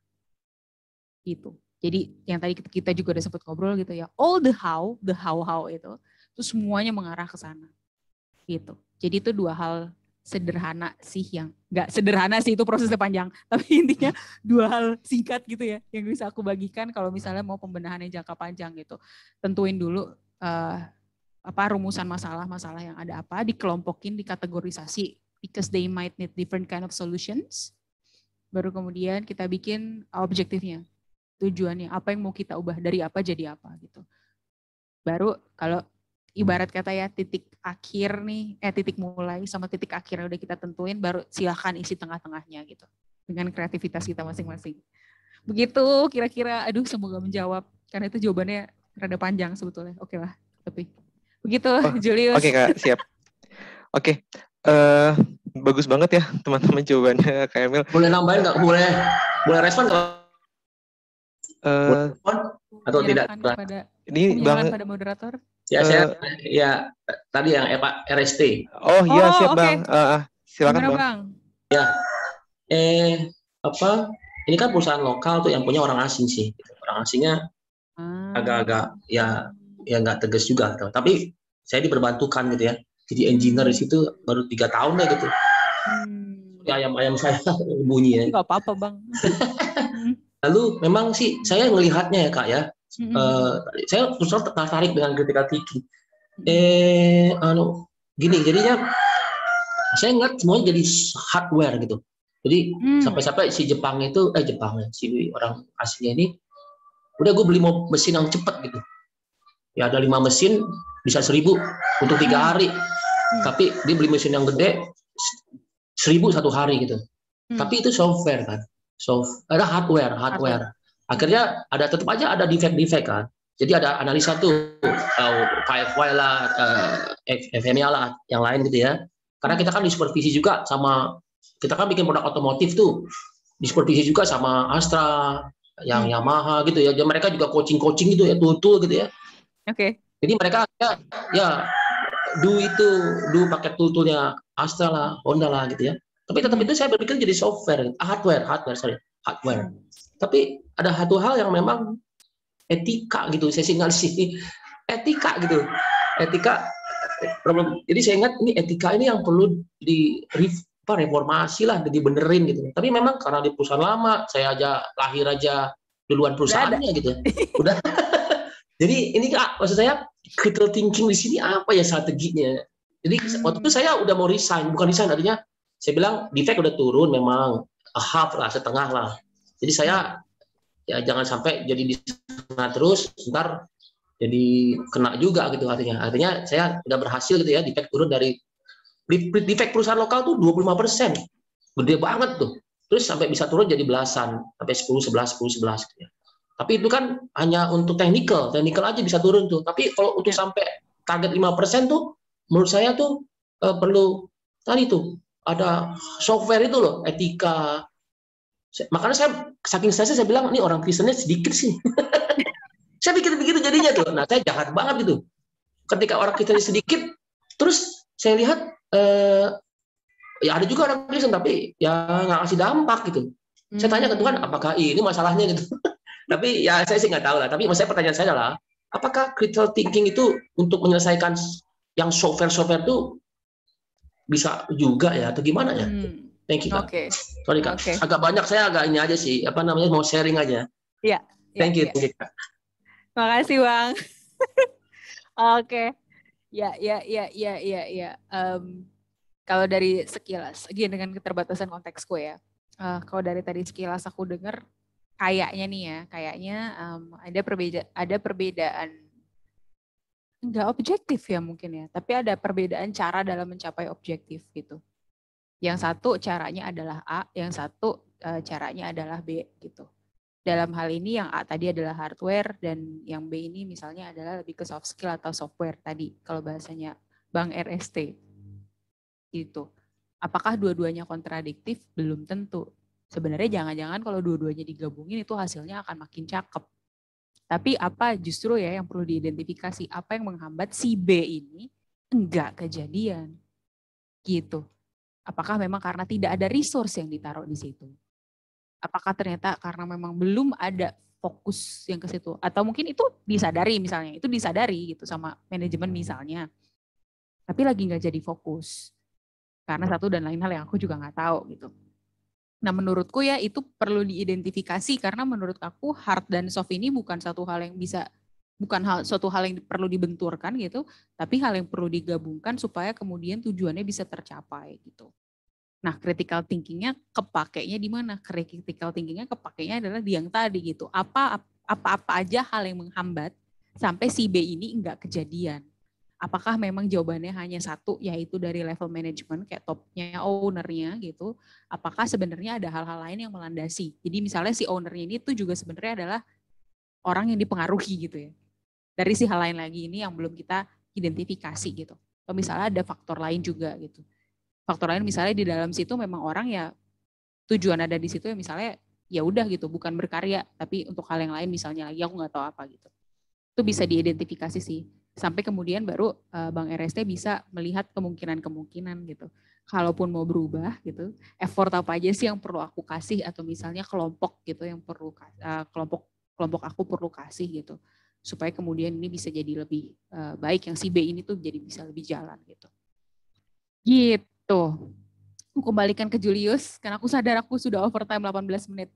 Gitu. Jadi yang tadi kita juga udah sempat ngobrol gitu ya. All the how, the how how itu, itu semuanya mengarah ke sana. Gitu. Jadi itu dua hal sederhana sih yang nggak sederhana sih itu prosesnya panjang. <laughs> Tapi intinya dua hal singkat gitu ya yang bisa aku bagikan kalau misalnya mau pembenahan yang jangka panjang gitu. Tentuin dulu uh, apa rumusan masalah-masalah yang ada apa dikelompokin, dikategorisasi because they might need different kind of solutions. Baru kemudian kita bikin objektifnya, tujuannya, apa yang mau kita ubah dari apa jadi apa gitu. Baru kalau ibarat kata ya titik akhir nih, eh titik mulai sama titik akhirnya udah kita tentuin, baru silahkan isi tengah-tengahnya gitu dengan kreativitas kita masing-masing. Begitu kira-kira, aduh semoga menjawab karena itu jawabannya rada panjang sebetulnya. Oke lah, tapi begitu oh, <laughs> Julius. Oke okay, Kak, siap. Oke. Okay. Uh, eh, bagus banget ya teman-teman jawabannya <laughs> Kak Emil. Boleh nambahin nggak? Boleh boleh respon nggak? Uh, respon atau tidak? Pada, ini bang pada moderator. Ya uh, saya eh, ya tadi yang Pak RST. Oh iya oh, siap okay. Bang. Uh, silakan bang. bang. Ya. Eh apa? Ini kan perusahaan lokal tuh yang punya orang asing sih. Orang asingnya Ah. agak-agak ya ya nggak tegas juga gitu. tapi saya diperbantukan gitu ya jadi engineer di situ baru tiga tahun lah gitu ayam ayam ayam saya <laughs> bunyi ya nggak apa-apa bang <laughs> lalu memang sih saya melihatnya ya kak ya hmm. uh, saya terus tertarik dengan kritikal thinking eh anu gini jadinya saya ingat semuanya jadi hardware gitu jadi mm. sampai-sampai hmm. si Jepang itu eh Jepang si orang aslinya ini udah gue beli mesin yang cepet gitu ya ada lima mesin bisa seribu untuk tiga hmm. hari hmm. tapi dia beli mesin yang gede seribu satu hari gitu hmm. tapi itu software kan soft ada hardware hardware akhirnya ada tetap aja ada defect-defect kan jadi ada analisa tuh uh, KFY lah uh, eh, FMI lah yang lain gitu ya karena kita kan disupervisi juga sama kita kan bikin produk otomotif tuh disupervisi juga sama Astra yang hmm. Yamaha gitu ya. mereka juga coaching-coaching gitu ya, tutul gitu ya. Oke. Okay. Jadi mereka ya, ya do itu, do pakai tutulnya Astra lah, Honda lah gitu ya. Tapi tetap hmm. itu saya berpikir jadi software, hardware, hardware sorry, hardware. Tapi ada satu hal yang memang etika gitu. Saya singgah sih etika gitu. Etika problem. Jadi saya ingat ini etika ini yang perlu di apa reformasi lah jadi benerin gitu tapi memang karena di perusahaan lama saya aja lahir aja duluan perusahaannya gitu udah <laughs> jadi ini maksud saya critical thinking di sini apa ya strateginya jadi hmm. waktu itu saya udah mau resign bukan resign artinya saya bilang defect udah turun memang half lah setengah lah jadi saya ya jangan sampai jadi di sana terus ntar jadi kena juga gitu artinya artinya saya udah berhasil gitu ya defect turun dari defect perusahaan lokal tuh 25 persen. Gede banget tuh. Terus sampai bisa turun jadi belasan, sampai 10, 11, 10, 11. ya. Tapi itu kan hanya untuk technical, technical aja bisa turun tuh. Tapi kalau untuk ya. sampai target 5 persen tuh, menurut saya tuh eh, perlu tadi tuh ada software itu loh, etika. Makanya saya saking saya saya bilang nih orang Kristennya sedikit sih. <laughs> saya pikir begitu jadinya tuh. Nah saya jahat banget gitu. Ketika orang Kristen sedikit, terus saya lihat eh, ya ada juga orang Kristen tapi ya nggak kasih dampak gitu. Hmm. Saya tanya ke hmm. Tuhan apakah ini masalahnya gitu. <laughs> tapi ya saya sih nggak tahu lah. Tapi saya pertanyaan saya adalah apakah critical thinking itu untuk menyelesaikan yang software-software itu bisa juga ya atau gimana ya? Hmm. Thank you oke Okay. Sorry kak. Okay. Agak banyak saya agak ini aja sih apa namanya mau sharing aja. Iya. Yeah. Thank you. Yeah. Thank you Makasih bang. <laughs> Oke. okay. Ya, ya, ya, ya, ya, ya. Um, kalau dari sekilas, lagi dengan keterbatasan konteksku ya. Uh, kalau dari tadi sekilas aku dengar, kayaknya nih ya, kayaknya um, ada perbeda, ada perbedaan enggak objektif ya mungkin ya, tapi ada perbedaan cara dalam mencapai objektif gitu. Yang satu caranya adalah A, yang satu uh, caranya adalah B gitu dalam hmm. hal ini yang A tadi adalah hardware dan yang B ini misalnya adalah lebih ke soft skill atau software tadi kalau bahasanya bank RST. Gitu. Apakah dua-duanya kontradiktif? Belum tentu. Sebenarnya jangan-jangan kalau dua-duanya digabungin itu hasilnya akan makin cakep. Tapi apa justru ya yang perlu diidentifikasi? Apa yang menghambat si B ini enggak kejadian? Gitu. Apakah memang karena tidak ada resource yang ditaruh di situ? apakah ternyata karena memang belum ada fokus yang ke situ atau mungkin itu disadari misalnya itu disadari gitu sama manajemen misalnya tapi lagi nggak jadi fokus karena satu dan lain hal yang aku juga nggak tahu gitu nah menurutku ya itu perlu diidentifikasi karena menurut aku hard dan soft ini bukan satu hal yang bisa bukan hal suatu hal yang perlu dibenturkan gitu tapi hal yang perlu digabungkan supaya kemudian tujuannya bisa tercapai gitu Nah, critical thinkingnya kepakainya di mana? Critical thinkingnya kepakainya adalah di yang tadi gitu. Apa apa-apa aja hal yang menghambat sampai si B ini enggak kejadian. Apakah memang jawabannya hanya satu, yaitu dari level manajemen kayak topnya, ownernya gitu. Apakah sebenarnya ada hal-hal lain yang melandasi. Jadi misalnya si ownernya ini tuh juga sebenarnya adalah orang yang dipengaruhi gitu ya. Dari si hal lain lagi ini yang belum kita identifikasi gitu. Atau misalnya ada faktor lain juga gitu faktor lain misalnya di dalam situ memang orang ya tujuan ada di situ ya misalnya ya udah gitu bukan berkarya tapi untuk hal yang lain misalnya lagi aku nggak tahu apa gitu itu bisa hmm. diidentifikasi sih sampai kemudian baru eh, bang RST bisa melihat kemungkinan-kemungkinan gitu kalaupun mau berubah gitu effort apa aja sih yang perlu aku kasih atau misalnya kelompok gitu yang perlu eh, kelompok kelompok aku perlu kasih gitu supaya kemudian ini bisa jadi lebih eh, baik yang si B ini tuh jadi bisa lebih jalan gitu gitu Tuh. Gitu. Aku kembalikan ke Julius karena aku sadar aku sudah overtime 18 menit.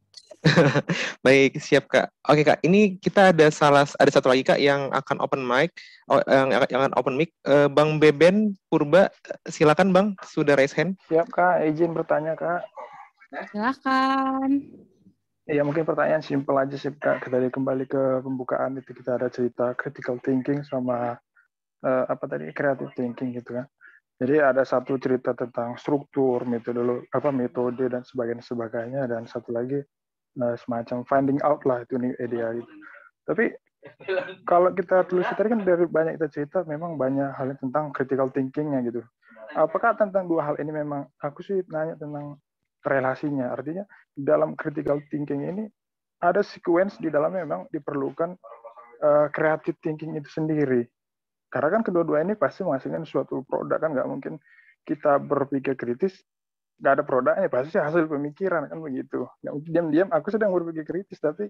<laughs> Baik, siap Kak. Oke Kak, ini kita ada salah ada satu lagi Kak yang akan open mic oh, yang, akan open mic eh, Bang Beben Purba, silakan Bang, sudah raise hand. Siap Kak, izin bertanya Kak. Silakan. Ya mungkin pertanyaan simpel aja sih Kak. Kita kembali ke pembukaan itu kita ada cerita critical thinking sama uh, apa tadi creative thinking gitu kan. Jadi ada satu cerita tentang struktur, metode, apa metode dan sebagainya sebagainya dan satu lagi uh, semacam finding out lah itu new idea gitu. Tapi kalau kita tulis tadi kan dari banyak kita cerita memang banyak hal tentang critical thinkingnya gitu. Apakah tentang dua hal ini memang aku sih nanya tentang relasinya. Artinya dalam critical thinking ini ada sequence di dalam memang diperlukan uh, creative thinking itu sendiri. Karena kan kedua-dua ini pasti menghasilkan suatu produk kan nggak mungkin kita berpikir kritis nggak ada produknya eh, pasti hasil pemikiran kan begitu. Nggak diam-diam aku sedang berpikir kritis tapi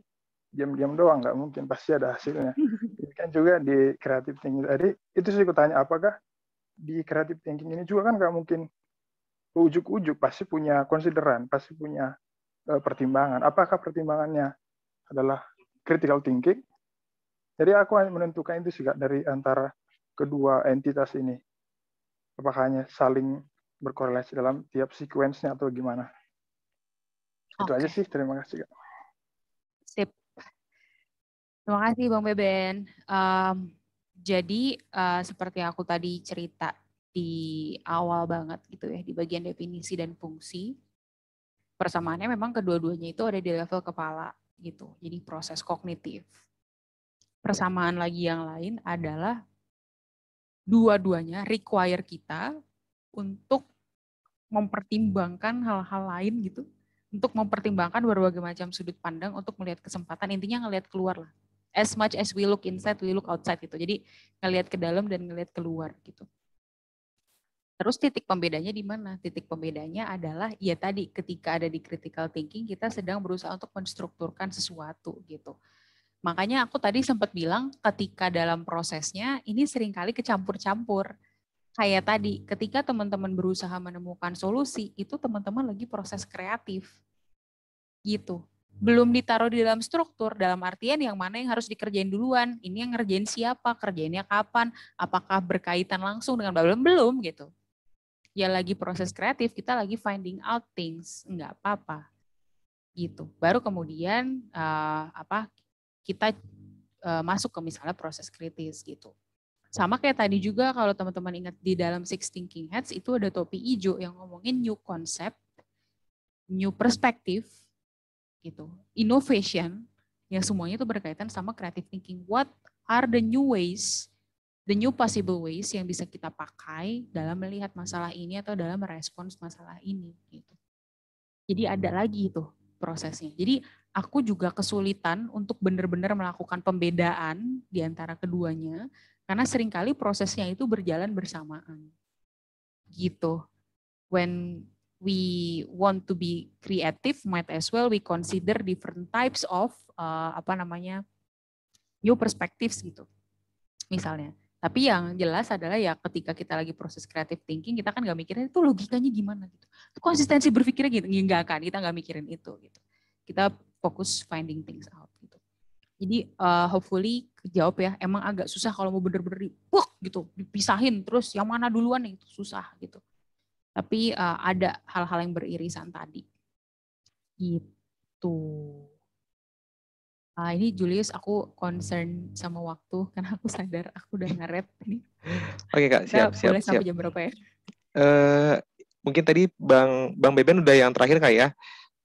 diam-diam doang nggak mungkin pasti ada hasilnya. <laughs> Ini kan juga di kreatif thinking tadi itu sih aku tanya apakah di kreatif thinking ini juga kan nggak mungkin ujuk-ujuk pasti punya konsideran, pasti punya uh, pertimbangan. Apakah pertimbangannya adalah critical thinking? Jadi aku menentukan itu juga dari antara kedua entitas ini? Apakah hanya saling berkorelasi dalam tiap sequence-nya atau gimana? Okay. Itu aja sih. Terima kasih, Kak. Sip. Terima kasih, Bang Beben. Um, jadi, uh, seperti aku tadi cerita di awal banget gitu ya, di bagian definisi dan fungsi, persamaannya memang kedua-duanya itu ada di level kepala gitu. Jadi proses kognitif. Persamaan lagi yang lain adalah dua-duanya require kita untuk mempertimbangkan hal-hal lain gitu, untuk mempertimbangkan berbagai macam sudut pandang untuk melihat kesempatan, intinya ngelihat keluar lah. As much as we look inside, we look outside gitu. Jadi ngelihat ke dalam dan ngelihat keluar gitu. Terus titik pembedanya di mana? Titik pembedanya adalah ya tadi ketika ada di critical thinking kita sedang berusaha untuk menstrukturkan sesuatu gitu. Makanya aku tadi sempat bilang ketika dalam prosesnya ini seringkali kecampur-campur. Kayak tadi, ketika teman-teman berusaha menemukan solusi, itu teman-teman lagi proses kreatif. Gitu. Belum ditaruh di dalam struktur, dalam artian yang mana yang harus dikerjain duluan, ini yang ngerjain siapa, kerjainnya kapan, apakah berkaitan langsung dengan belum belum gitu. Ya lagi proses kreatif, kita lagi finding out things, nggak apa-apa gitu. Baru kemudian uh, apa kita uh, masuk ke misalnya proses kritis gitu. Sama kayak tadi juga kalau teman-teman ingat di dalam Six Thinking Heads itu ada topi hijau yang ngomongin new concept, new perspective, gitu, innovation, yang semuanya itu berkaitan sama creative thinking. What are the new ways, the new possible ways yang bisa kita pakai dalam melihat masalah ini atau dalam merespons masalah ini, gitu. Jadi ada lagi itu prosesnya. Jadi aku juga kesulitan untuk benar-benar melakukan pembedaan di antara keduanya karena seringkali prosesnya itu berjalan bersamaan. Gitu. When we want to be creative, might as well we consider different types of uh, apa namanya new perspectives gitu. Misalnya. Tapi yang jelas adalah ya ketika kita lagi proses creative thinking, kita kan nggak mikirin itu logikanya gimana gitu. Konsistensi berpikirnya gitu, nggak kan, kita nggak mikirin itu gitu. Kita fokus finding things out gitu. Jadi uh, hopefully kejawab ya. Emang agak susah kalau mau bener-bener dipuk gitu, dipisahin terus yang mana duluan itu susah gitu. Tapi uh, ada hal-hal yang beririsan tadi. Gitu. Uh, ini Julius aku concern sama waktu <laughs> karena aku sadar aku udah ngaret Ini. Oke Kak, siap siap, siap. Boleh siap. sampai jam berapa ya? Uh, mungkin tadi Bang Bang Beben udah yang terakhir Kak ya.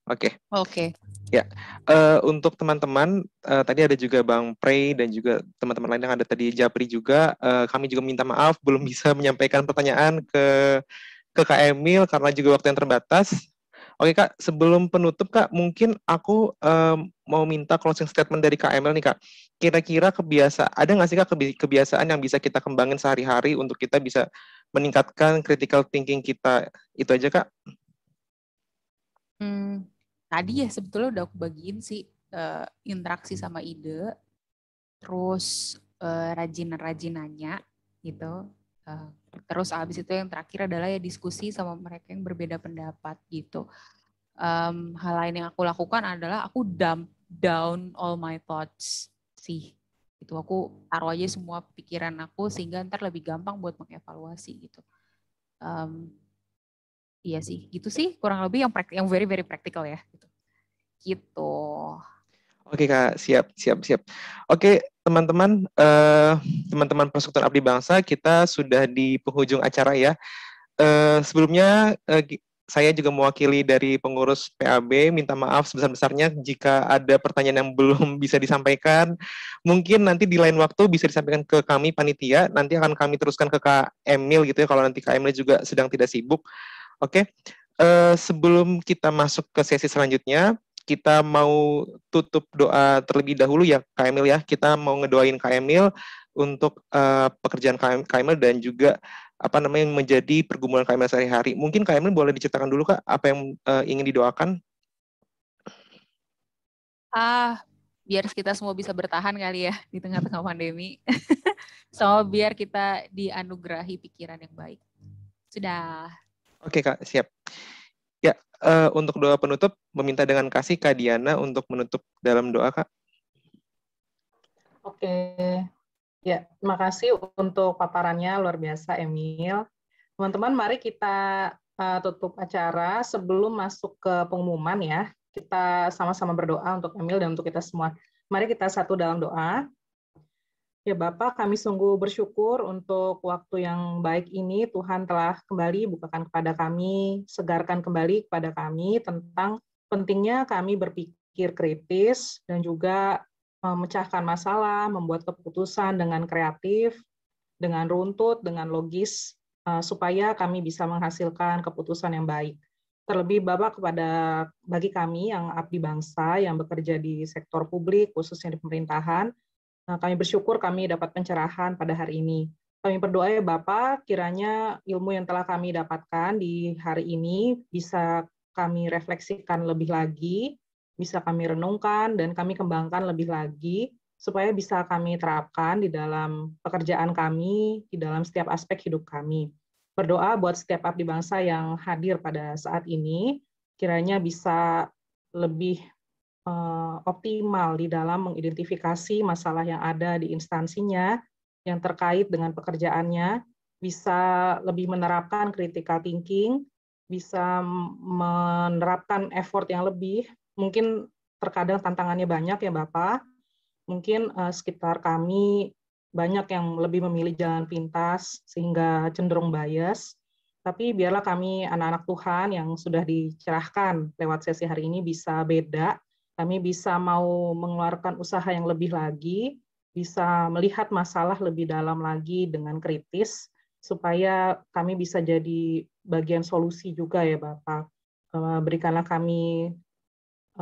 Oke. Okay. Oke. Okay. Ya, uh, untuk teman-teman uh, tadi ada juga Bang Prey dan juga teman-teman lain yang ada tadi Japri juga. Uh, kami juga minta maaf <laughs> belum bisa menyampaikan pertanyaan ke ke Kak Emil karena juga waktu yang terbatas. Oke okay, Kak, sebelum penutup Kak, mungkin aku uh, mau minta closing statement dari Kak Emil nih Kak. Kira-kira kebiasa ada nggak sih Kak kebiasaan yang bisa kita kembangin sehari-hari untuk kita bisa meningkatkan critical thinking kita? Itu aja Kak. Hmm, tadi ya hmm. sebetulnya udah aku bagiin sih uh, interaksi hmm. sama ide, terus uh, eh, rajin-rajin nanya gitu. Uh, terus abis itu yang terakhir adalah ya diskusi sama mereka yang berbeda pendapat gitu. Um, hal lain yang aku lakukan adalah aku dump down all my thoughts sih. Itu aku taruh aja semua pikiran aku sehingga ntar lebih gampang buat mengevaluasi gitu. Um, Iya sih, gitu sih kurang lebih yang yang very very practical ya. Gitu. gitu. Oke kak, siap siap siap. Oke teman-teman, uh, teman-teman persekutuan abdi bangsa kita sudah di penghujung acara ya. Uh, sebelumnya uh, saya juga mewakili dari pengurus PAB minta maaf sebesar-besarnya jika ada pertanyaan yang <laughs> belum bisa disampaikan. Mungkin nanti di lain waktu bisa disampaikan ke kami panitia, nanti akan kami teruskan ke Kak Emil gitu ya kalau nanti Kak Emil juga sedang tidak sibuk. Oke, okay. uh, eh, sebelum kita masuk ke sesi selanjutnya, kita mau tutup doa terlebih dahulu ya Kak Emil ya. Kita mau ngedoain Kak Emil untuk uh, pekerjaan Kak Emil dan juga apa namanya menjadi pergumulan Kak Emil sehari-hari. Mungkin Kak Emil boleh diceritakan dulu Kak apa yang uh, ingin didoakan? Ah, biar kita semua bisa bertahan kali ya di tengah-tengah pandemi. so, <laughs> biar kita dianugerahi pikiran yang baik. Sudah. Oke Kak, siap. Ya, uh, untuk doa penutup, meminta dengan kasih Kak Diana untuk menutup dalam doa Kak. Oke, ya terima kasih untuk paparannya luar biasa Emil. Teman-teman, mari kita uh, tutup acara sebelum masuk ke pengumuman ya. Kita sama-sama berdoa untuk Emil dan untuk kita semua. Mari kita satu dalam doa. Ya Bapak, kami sungguh bersyukur untuk waktu yang baik ini Tuhan telah kembali bukakan kepada kami, segarkan kembali kepada kami tentang pentingnya kami berpikir kritis dan juga memecahkan masalah, membuat keputusan dengan kreatif, dengan runtut, dengan logis, eh, supaya kami bisa menghasilkan keputusan yang baik. Terlebih Bapak kepada bagi kami yang abdi bangsa, yang bekerja di sektor publik, khususnya di pemerintahan, Nah, kami bersyukur kami dapat pencerahan pada hari ini. Kami berdoa ya Bapak, kiranya ilmu yang telah kami dapatkan di hari ini bisa kami refleksikan lebih lagi, bisa kami renungkan, dan kami kembangkan lebih lagi, supaya bisa kami terapkan di dalam pekerjaan kami, di dalam setiap aspek hidup kami. Berdoa buat setiap abdi bangsa yang hadir pada saat ini, kiranya bisa lebih Eh, optimal di dalam mengidentifikasi masalah yang ada di instansinya yang terkait dengan pekerjaannya, bisa lebih menerapkan critical thinking, bisa menerapkan effort yang lebih. Mungkin terkadang tantangannya banyak ya Bapak. Mungkin uh, sekitar kami banyak yang lebih memilih jalan pintas sehingga cenderung bias. Tapi biarlah kami anak-anak Tuhan yang sudah dicerahkan lewat sesi hari ini bisa beda kami bisa mau mengeluarkan usaha yang lebih lagi, bisa melihat masalah lebih dalam lagi dengan kritis, supaya kami bisa jadi bagian solusi juga ya Bapak. Eh, berikanlah kami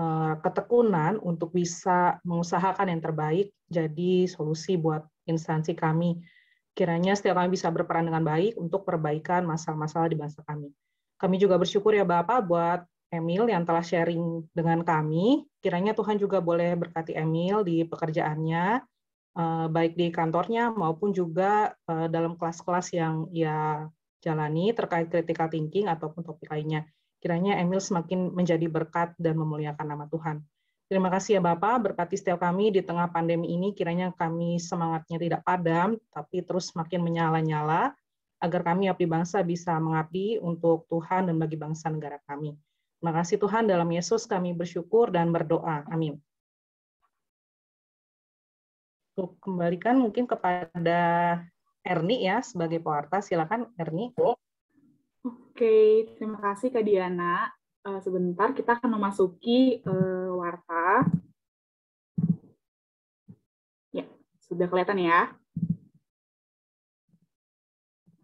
eh, ketekunan untuk bisa mengusahakan yang terbaik jadi solusi buat instansi kami. Kiranya setiap kami bisa berperan dengan baik untuk perbaikan masalah-masalah di bangsa kami. Kami juga bersyukur ya Bapak buat Emil yang telah sharing dengan kami Kiranya Tuhan juga boleh berkati Emil di pekerjaannya, eh, baik di kantornya maupun juga eh, dalam kelas-kelas yang ia jalani terkait critical thinking ataupun topik lainnya. Kiranya Emil semakin menjadi berkat dan memuliakan nama Tuhan. Terima kasih ya Bapak, berkati setiap kami di tengah pandemi ini, kiranya kami semangatnya tidak padam, tapi terus semakin menyala-nyala, agar kami abdi bangsa bisa mengabdi untuk Tuhan dan bagi bangsa negara kami. Terima kasih Tuhan dalam Yesus kami bersyukur dan berdoa. Amin. Untuk kembalikan mungkin kepada Erni ya sebagai pewarta. Silakan Erni. Oke, terima kasih Kak Diana. Eh, sebentar kita akan memasuki eh, warta. Ya, sudah kelihatan ya.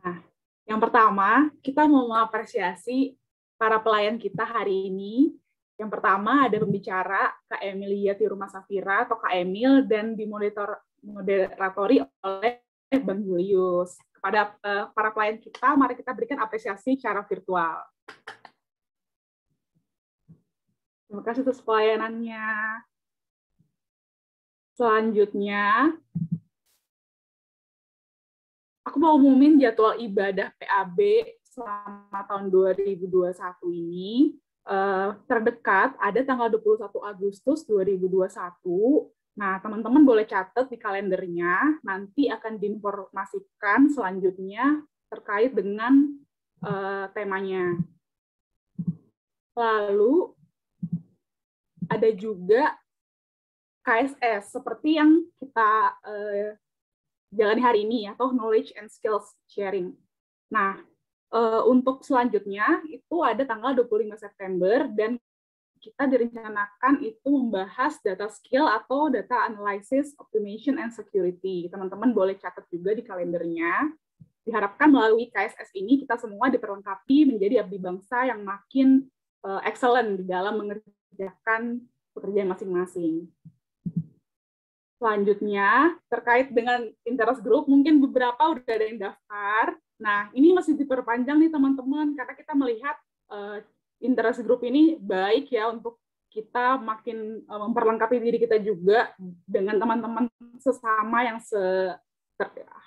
Nah, yang pertama kita mau mengapresiasi para pelayan kita hari ini. Yang pertama ada pembicara Kak Emilia di Rumah Safira atau Kak Emil dan dimonitor moderatori oleh Bang Julius. Kepada uh, para pelayan kita, mari kita berikan apresiasi secara virtual. Terima kasih atas pelayanannya. Selanjutnya, aku mau umumin jadwal ibadah PAB selama tahun 2021 ini uh, terdekat ada tanggal 21 Agustus 2021. Nah, teman-teman boleh catat di kalendernya, nanti akan diinformasikan selanjutnya terkait dengan uh, temanya. Lalu ada juga KSS seperti yang kita uh, jalani hari ini ya, atau knowledge and skills sharing. Nah, uh, untuk selanjutnya itu ada tanggal 25 September dan kita direncanakan itu membahas data skill atau data analysis, optimization, and security. Teman-teman boleh catat juga di kalendernya. Diharapkan melalui KSS ini kita semua diperlengkapi menjadi abdi bangsa yang makin uh, excellent di dalam mengerjakan pekerjaan masing-masing. Selanjutnya, terkait dengan interest group, mungkin beberapa udah ada yang daftar, Nah, ini masih diperpanjang nih teman-teman karena kita melihat uh, interest group ini baik ya untuk kita makin uh, memperlengkapi diri kita juga dengan teman-teman sesama yang se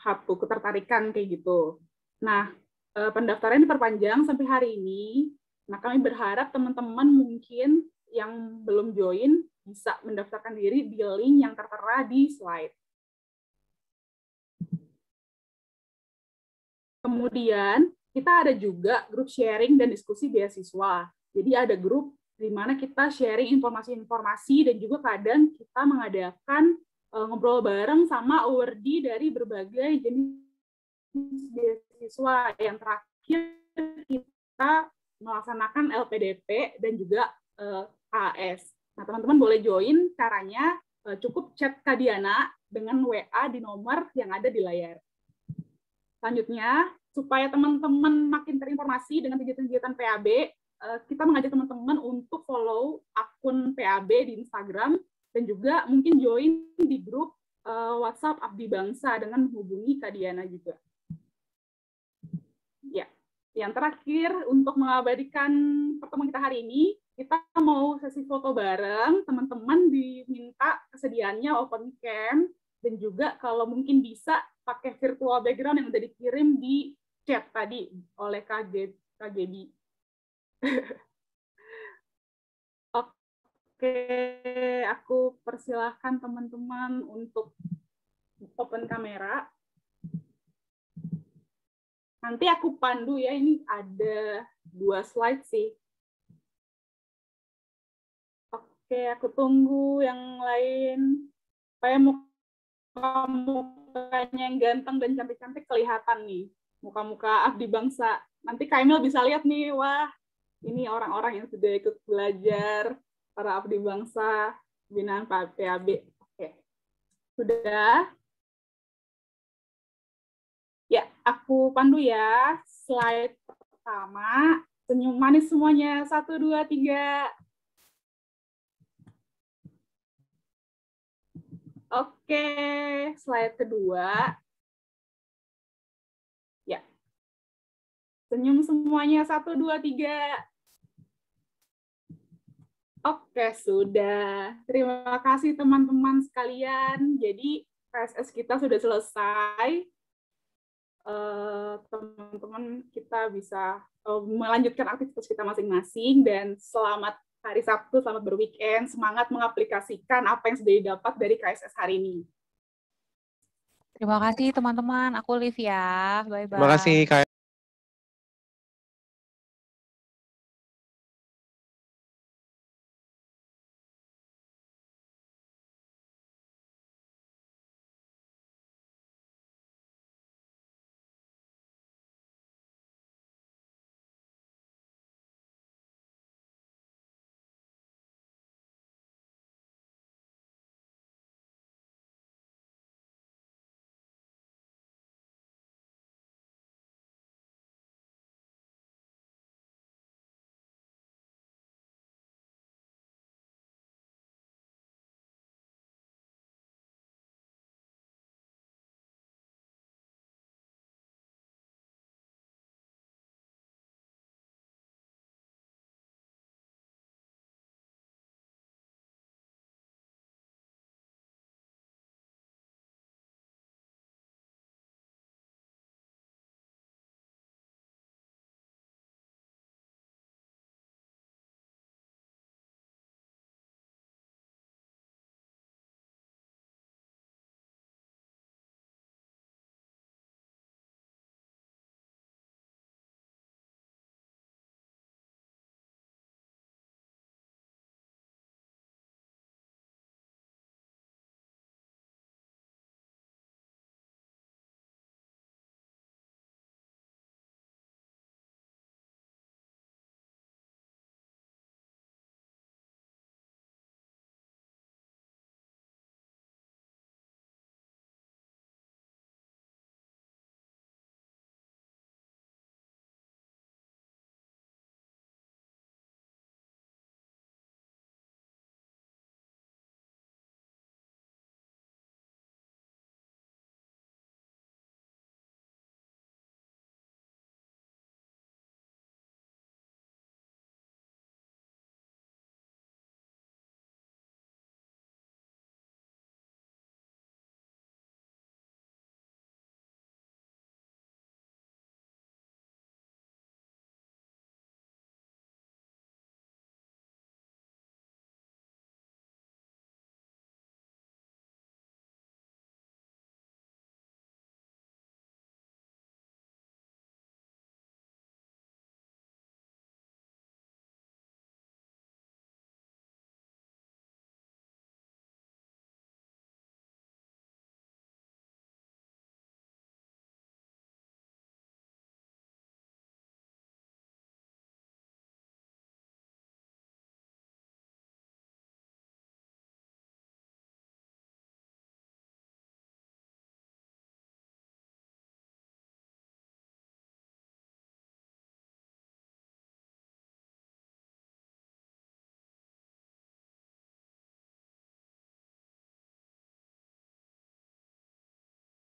satu ketertarikan kayak gitu. Nah, uh, pendaftaran diperpanjang sampai hari ini. Nah, kami berharap teman-teman mungkin yang belum join bisa mendaftarkan diri di link yang tertera di slide. Kemudian kita ada juga grup sharing dan diskusi beasiswa. Jadi ada grup di mana kita sharing informasi-informasi dan juga kadang kita mengadakan uh, ngobrol bareng sama awardee dari berbagai jenis beasiswa. Yang terakhir kita melaksanakan LPDP dan juga uh, eh, AS. Nah, teman-teman boleh join caranya uh, cukup chat Kadiana dengan WA di nomor yang ada di layar. Selanjutnya, supaya teman-teman makin terinformasi dengan kegiatan-kegiatan PAB, eh, kita mengajak teman-teman untuk follow akun PAB di Instagram dan juga mungkin join di grup eh, WhatsApp Abdi Bangsa dengan menghubungi Kadiana juga. Ya, yang terakhir untuk mengabadikan pertemuan kita hari ini, kita mau sesi foto bareng, teman-teman diminta kesediaannya open cam dan juga kalau mungkin bisa pakai virtual background yang udah dikirim di chat tadi oleh KG, KGB. <laughs> Oke, aku persilahkan teman-teman untuk open kamera. Nanti aku pandu ya, ini ada dua slide sih. Oke, aku tunggu yang lain. Apa mau mukanya yang ganteng dan cantik-cantik kelihatan nih. Muka-muka abdi bangsa. Nanti Kaimil bisa lihat nih, wah ini orang-orang yang sudah ikut belajar, para abdi bangsa, binaan Pak PAB. Oke. Sudah? Ya, aku pandu ya. Slide pertama. Senyum manis semuanya. Satu, dua, tiga. Oke, slide kedua. Ya. Senyum semuanya, satu, dua, tiga. Oke, sudah. Terima kasih teman-teman sekalian. Jadi, PSS kita sudah selesai. Eh, teman-teman uh, kita bisa uh, melanjutkan aktivitas kita masing-masing dan selamat hari Sabtu, selamat berweekend, semangat mengaplikasikan apa yang sudah didapat dari KSS hari ini. Terima kasih teman-teman, aku Livia. Bye-bye. Terima kasih Kak